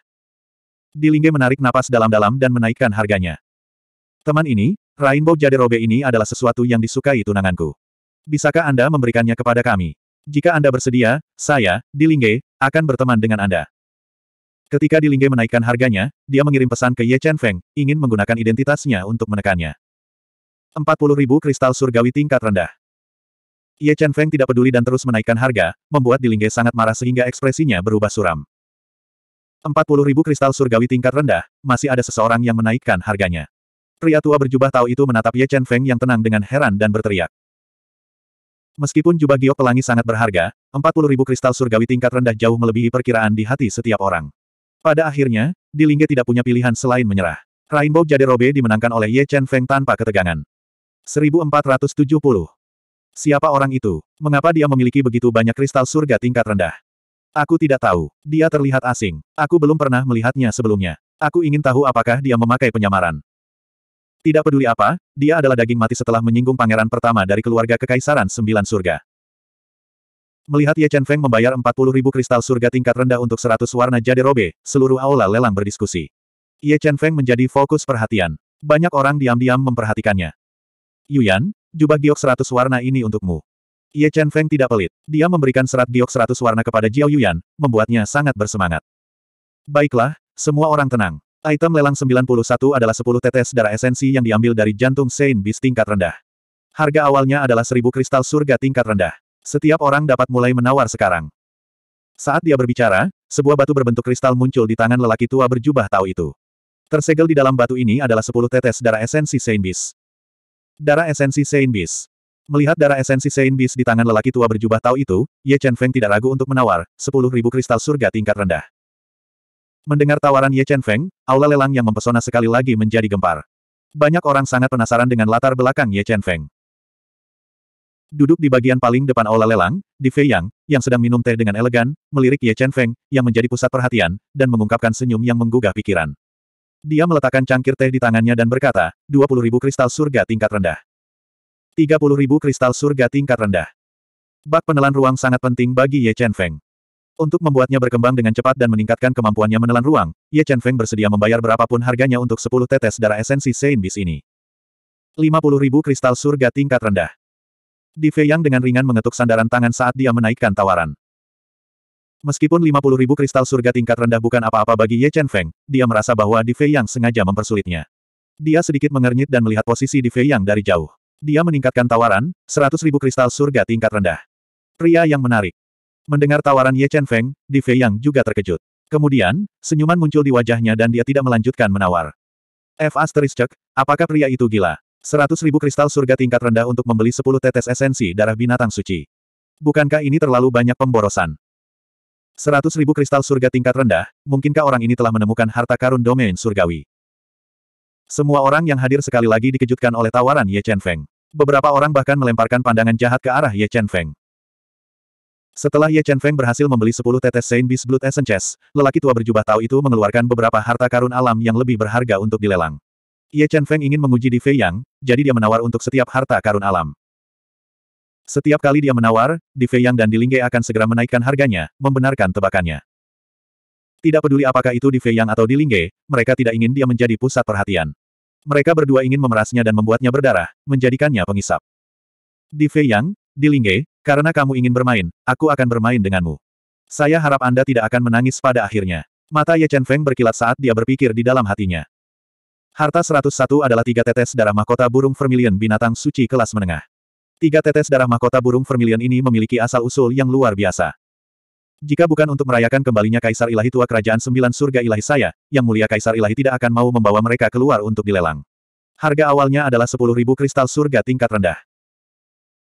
Dilingge menarik napas dalam-dalam dan menaikkan harganya. Teman ini, Rainbow Jade Robe ini adalah sesuatu yang disukai tunanganku. Bisakah Anda memberikannya kepada kami? Jika Anda bersedia, saya, Dilingge, akan berteman dengan Anda. Ketika Di Lingge menaikkan harganya, dia mengirim pesan ke Ye Chen Feng, ingin menggunakan identitasnya untuk menekannya. ribu kristal surgawi tingkat rendah. Ye Chen Feng tidak peduli dan terus menaikkan harga, membuat Di Lingge sangat marah sehingga ekspresinya berubah suram. ribu kristal surgawi tingkat rendah, masih ada seseorang yang menaikkan harganya. Pria tua berjubah tahu itu menatap Ye Chen Feng yang tenang dengan heran dan berteriak. Meskipun jubah giok pelangi sangat berharga, ribu kristal surgawi tingkat rendah jauh melebihi perkiraan di hati setiap orang. Pada akhirnya, Dilingge tidak punya pilihan selain menyerah. Rainbow Jade Robe dimenangkan oleh Ye Chen Feng tanpa ketegangan. 1470. Siapa orang itu? Mengapa dia memiliki begitu banyak kristal surga tingkat rendah? Aku tidak tahu. Dia terlihat asing. Aku belum pernah melihatnya sebelumnya. Aku ingin tahu apakah dia memakai penyamaran. Tidak peduli apa, dia adalah daging mati setelah menyinggung pangeran pertama dari keluarga kekaisaran sembilan surga. Melihat Ye Chen Feng membayar 40 ribu kristal surga tingkat rendah untuk 100 warna jade robe, seluruh aula lelang berdiskusi. Ye Chen Feng menjadi fokus perhatian. Banyak orang diam-diam memperhatikannya. Yuyan, jubah giok 100 warna ini untukmu. Ye Chen Feng tidak pelit. Dia memberikan serat giok 100 warna kepada Jiao Yuyan, membuatnya sangat bersemangat. Baiklah, semua orang tenang. Item lelang 91 adalah 10 tetes darah esensi yang diambil dari jantung Saint Beast tingkat rendah. Harga awalnya adalah 1000 kristal surga tingkat rendah. Setiap orang dapat mulai menawar sekarang. Saat dia berbicara, sebuah batu berbentuk kristal muncul di tangan lelaki tua berjubah tahu itu. Tersegel di dalam batu ini adalah sepuluh tetes darah esensi Saint Beast. Darah esensi Saint Beast. Melihat darah esensi Saint Beast di tangan lelaki tua berjubah tahu itu, Ye Chen Feng tidak ragu untuk menawar, sepuluh ribu kristal surga tingkat rendah. Mendengar tawaran Ye Chen Feng, aula lelang yang mempesona sekali lagi menjadi gempar. Banyak orang sangat penasaran dengan latar belakang Ye Chen Feng. Duduk di bagian paling depan aula lelang, di Fei Yang, yang sedang minum teh dengan elegan, melirik Ye Chen Feng, yang menjadi pusat perhatian, dan mengungkapkan senyum yang menggugah pikiran. Dia meletakkan cangkir teh di tangannya dan berkata, 20 ribu kristal surga tingkat rendah. 30 ribu kristal surga tingkat rendah. Bak penelan ruang sangat penting bagi Ye Chen Feng. Untuk membuatnya berkembang dengan cepat dan meningkatkan kemampuannya menelan ruang, Ye Chen Feng bersedia membayar berapapun harganya untuk 10 tetes darah esensi Sein Bis ini. 50 ribu kristal surga tingkat rendah. Di Fei Yang dengan ringan mengetuk sandaran tangan saat dia menaikkan tawaran. Meskipun 50 ribu kristal surga tingkat rendah bukan apa-apa bagi Ye Chen Feng, dia merasa bahwa Di Fei Yang sengaja mempersulitnya. Dia sedikit mengernyit dan melihat posisi Di Fei Yang dari jauh. Dia meningkatkan tawaran, 100 ribu kristal surga tingkat rendah. Pria yang menarik. Mendengar tawaran Ye Chen Feng, Di Fei Yang juga terkejut. Kemudian, senyuman muncul di wajahnya dan dia tidak melanjutkan menawar. F. Asteriscek, apakah pria itu gila? Seratus ribu kristal surga tingkat rendah untuk membeli sepuluh tetes esensi darah binatang suci. Bukankah ini terlalu banyak pemborosan? Seratus ribu kristal surga tingkat rendah, mungkinkah orang ini telah menemukan harta karun domain surgawi? Semua orang yang hadir sekali lagi dikejutkan oleh tawaran Ye Chen Feng. Beberapa orang bahkan melemparkan pandangan jahat ke arah Ye Chen Feng. Setelah Ye Chen Feng berhasil membeli 10 tetes Saint Beast Blood Essence, lelaki tua berjubah tahu itu mengeluarkan beberapa harta karun alam yang lebih berharga untuk dilelang. Ye Chen Feng ingin menguji di Fei Yang, jadi dia menawar untuk setiap harta karun alam. Setiap kali dia menawar, di Fei Yang dan di Lingge akan segera menaikkan harganya, membenarkan tebakannya. Tidak peduli apakah itu di Fei Yang atau di Lingge, mereka tidak ingin dia menjadi pusat perhatian. Mereka berdua ingin memerasnya dan membuatnya berdarah, menjadikannya pengisap. Di Fei Yang, di Lingge, karena kamu ingin bermain, aku akan bermain denganmu. Saya harap Anda tidak akan menangis pada akhirnya. Mata Ye Chen Feng berkilat saat dia berpikir di dalam hatinya. Harta 101 adalah tiga tetes darah mahkota burung vermilion binatang suci kelas menengah. Tiga tetes darah mahkota burung vermilion ini memiliki asal-usul yang luar biasa. Jika bukan untuk merayakan kembalinya Kaisar Ilahi Tua Kerajaan Sembilan Surga Ilahi saya, Yang Mulia Kaisar Ilahi tidak akan mau membawa mereka keluar untuk dilelang. Harga awalnya adalah 10.000 kristal surga tingkat rendah.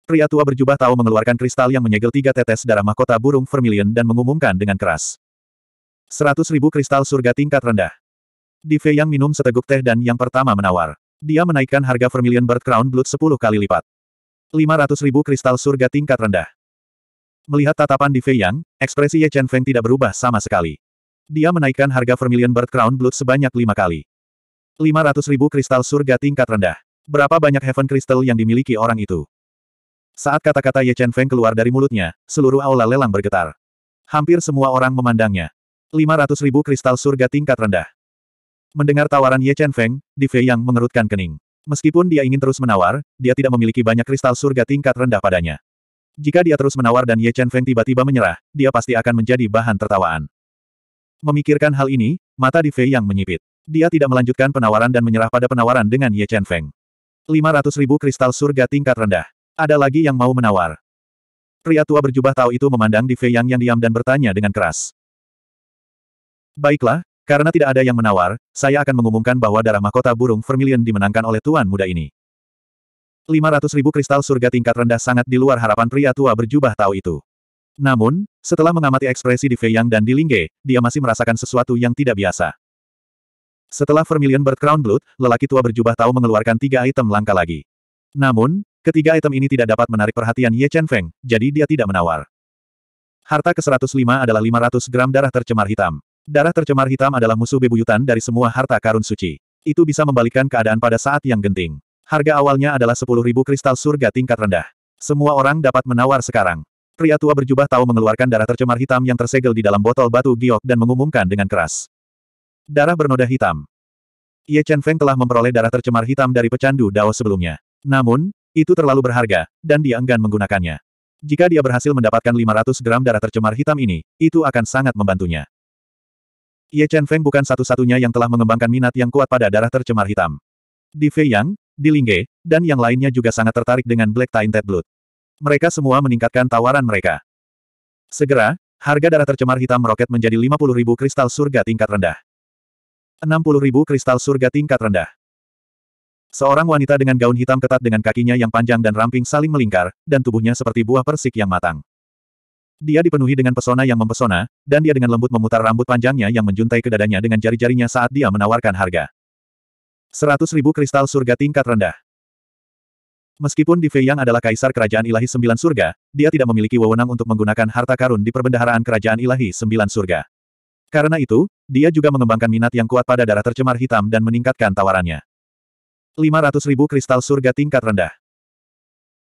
Pria tua berjubah tahu mengeluarkan kristal yang menyegel tiga tetes darah mahkota burung vermilion dan mengumumkan dengan keras. 100.000 kristal surga tingkat rendah. Di Fei yang minum seteguk teh dan yang pertama menawar. Dia menaikkan harga Vermilion Bird Crown Blood 10 kali lipat. 500 ribu kristal surga tingkat rendah. Melihat tatapan di Fei Yang, ekspresi Ye Chen Feng tidak berubah sama sekali. Dia menaikkan harga Vermilion Bird Crown Blood sebanyak 5 kali. 500 ribu kristal surga tingkat rendah. Berapa banyak Heaven Crystal yang dimiliki orang itu? Saat kata-kata Ye Chen Feng keluar dari mulutnya, seluruh aula lelang bergetar. Hampir semua orang memandangnya. 500 ribu kristal surga tingkat rendah. Mendengar tawaran Ye Chen Feng, Di Fei yang mengerutkan kening. Meskipun dia ingin terus menawar, dia tidak memiliki banyak kristal surga tingkat rendah padanya. Jika dia terus menawar dan Ye Chen Feng tiba-tiba menyerah, dia pasti akan menjadi bahan tertawaan. Memikirkan hal ini, mata Di Fei yang menyipit. Dia tidak melanjutkan penawaran dan menyerah pada penawaran dengan Ye Chen Feng. 500 ribu kristal surga tingkat rendah. Ada lagi yang mau menawar. Pria tua berjubah tahu itu memandang di Fei Yang yang diam dan bertanya dengan keras. Baiklah, karena tidak ada yang menawar, saya akan mengumumkan bahwa darah mahkota burung vermilion dimenangkan oleh tuan muda ini. 500 ribu kristal surga tingkat rendah sangat di luar harapan pria tua berjubah tahu itu. Namun, setelah mengamati ekspresi di Fei Yang dan di Lingge, dia masih merasakan sesuatu yang tidak biasa. Setelah Vermilion Bird Crown Blood, lelaki tua berjubah tahu mengeluarkan tiga item langka lagi. Namun, ketiga item ini tidak dapat menarik perhatian Ye Chen Feng, jadi dia tidak menawar. Harta ke-105 adalah 500 gram darah tercemar hitam. Darah tercemar hitam adalah musuh bebuyutan dari semua harta karun suci. Itu bisa membalikkan keadaan pada saat yang genting. Harga awalnya adalah 10.000 kristal surga tingkat rendah. Semua orang dapat menawar sekarang. Pria tua berjubah tahu mengeluarkan darah tercemar hitam yang tersegel di dalam botol batu giok dan mengumumkan dengan keras. Darah bernoda hitam. Ye Chen Feng telah memperoleh darah tercemar hitam dari pecandu Dao sebelumnya. Namun, itu terlalu berharga, dan dia enggan menggunakannya. Jika dia berhasil mendapatkan 500 gram darah tercemar hitam ini, itu akan sangat membantunya. Ye Chen Feng bukan satu-satunya yang telah mengembangkan minat yang kuat pada darah tercemar hitam. Di Fei Yang, di Lingge, dan yang lainnya juga sangat tertarik dengan Black Tainted Blood. Mereka semua meningkatkan tawaran mereka. Segera, harga darah tercemar hitam meroket menjadi 50.000 kristal surga tingkat rendah. 60.000 kristal surga tingkat rendah. Seorang wanita dengan gaun hitam ketat dengan kakinya yang panjang dan ramping saling melingkar, dan tubuhnya seperti buah persik yang matang. Dia dipenuhi dengan pesona yang mempesona, dan dia dengan lembut memutar rambut panjangnya yang menjuntai ke dadanya dengan jari-jarinya saat dia menawarkan harga. Seratus ribu kristal surga tingkat rendah. Meskipun Di Yang adalah kaisar kerajaan ilahi sembilan surga, dia tidak memiliki wewenang untuk menggunakan harta karun di perbendaharaan kerajaan ilahi sembilan surga. Karena itu, dia juga mengembangkan minat yang kuat pada darah tercemar hitam dan meningkatkan tawarannya. ratus ribu kristal surga tingkat rendah.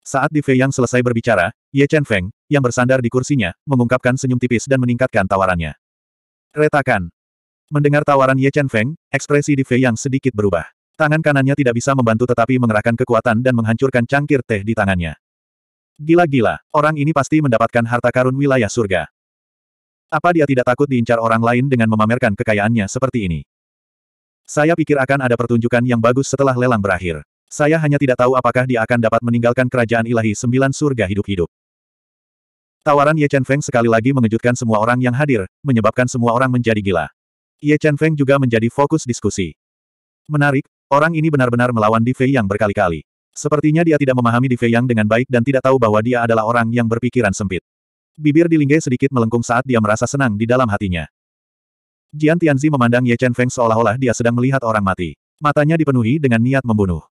Saat Di Fei Yang selesai berbicara, Ye Chen Feng, yang bersandar di kursinya, mengungkapkan senyum tipis dan meningkatkan tawarannya. Retakan. Mendengar tawaran Ye Chen Feng, ekspresi Di Fei Yang sedikit berubah. Tangan kanannya tidak bisa membantu tetapi mengerahkan kekuatan dan menghancurkan cangkir teh di tangannya. Gila-gila, orang ini pasti mendapatkan harta karun wilayah surga. Apa dia tidak takut diincar orang lain dengan memamerkan kekayaannya seperti ini? Saya pikir akan ada pertunjukan yang bagus setelah lelang berakhir. Saya hanya tidak tahu apakah dia akan dapat meninggalkan kerajaan ilahi sembilan surga hidup-hidup. Tawaran Ye Chen Feng sekali lagi mengejutkan semua orang yang hadir, menyebabkan semua orang menjadi gila. Ye Chen Feng juga menjadi fokus diskusi. Menarik, orang ini benar-benar melawan Di Fei Yang berkali-kali. Sepertinya dia tidak memahami Di Fei Yang dengan baik dan tidak tahu bahwa dia adalah orang yang berpikiran sempit. Bibir di Lingge sedikit melengkung saat dia merasa senang di dalam hatinya. Jian Tianzi memandang Ye Chen Feng seolah-olah dia sedang melihat orang mati. Matanya dipenuhi dengan niat membunuh.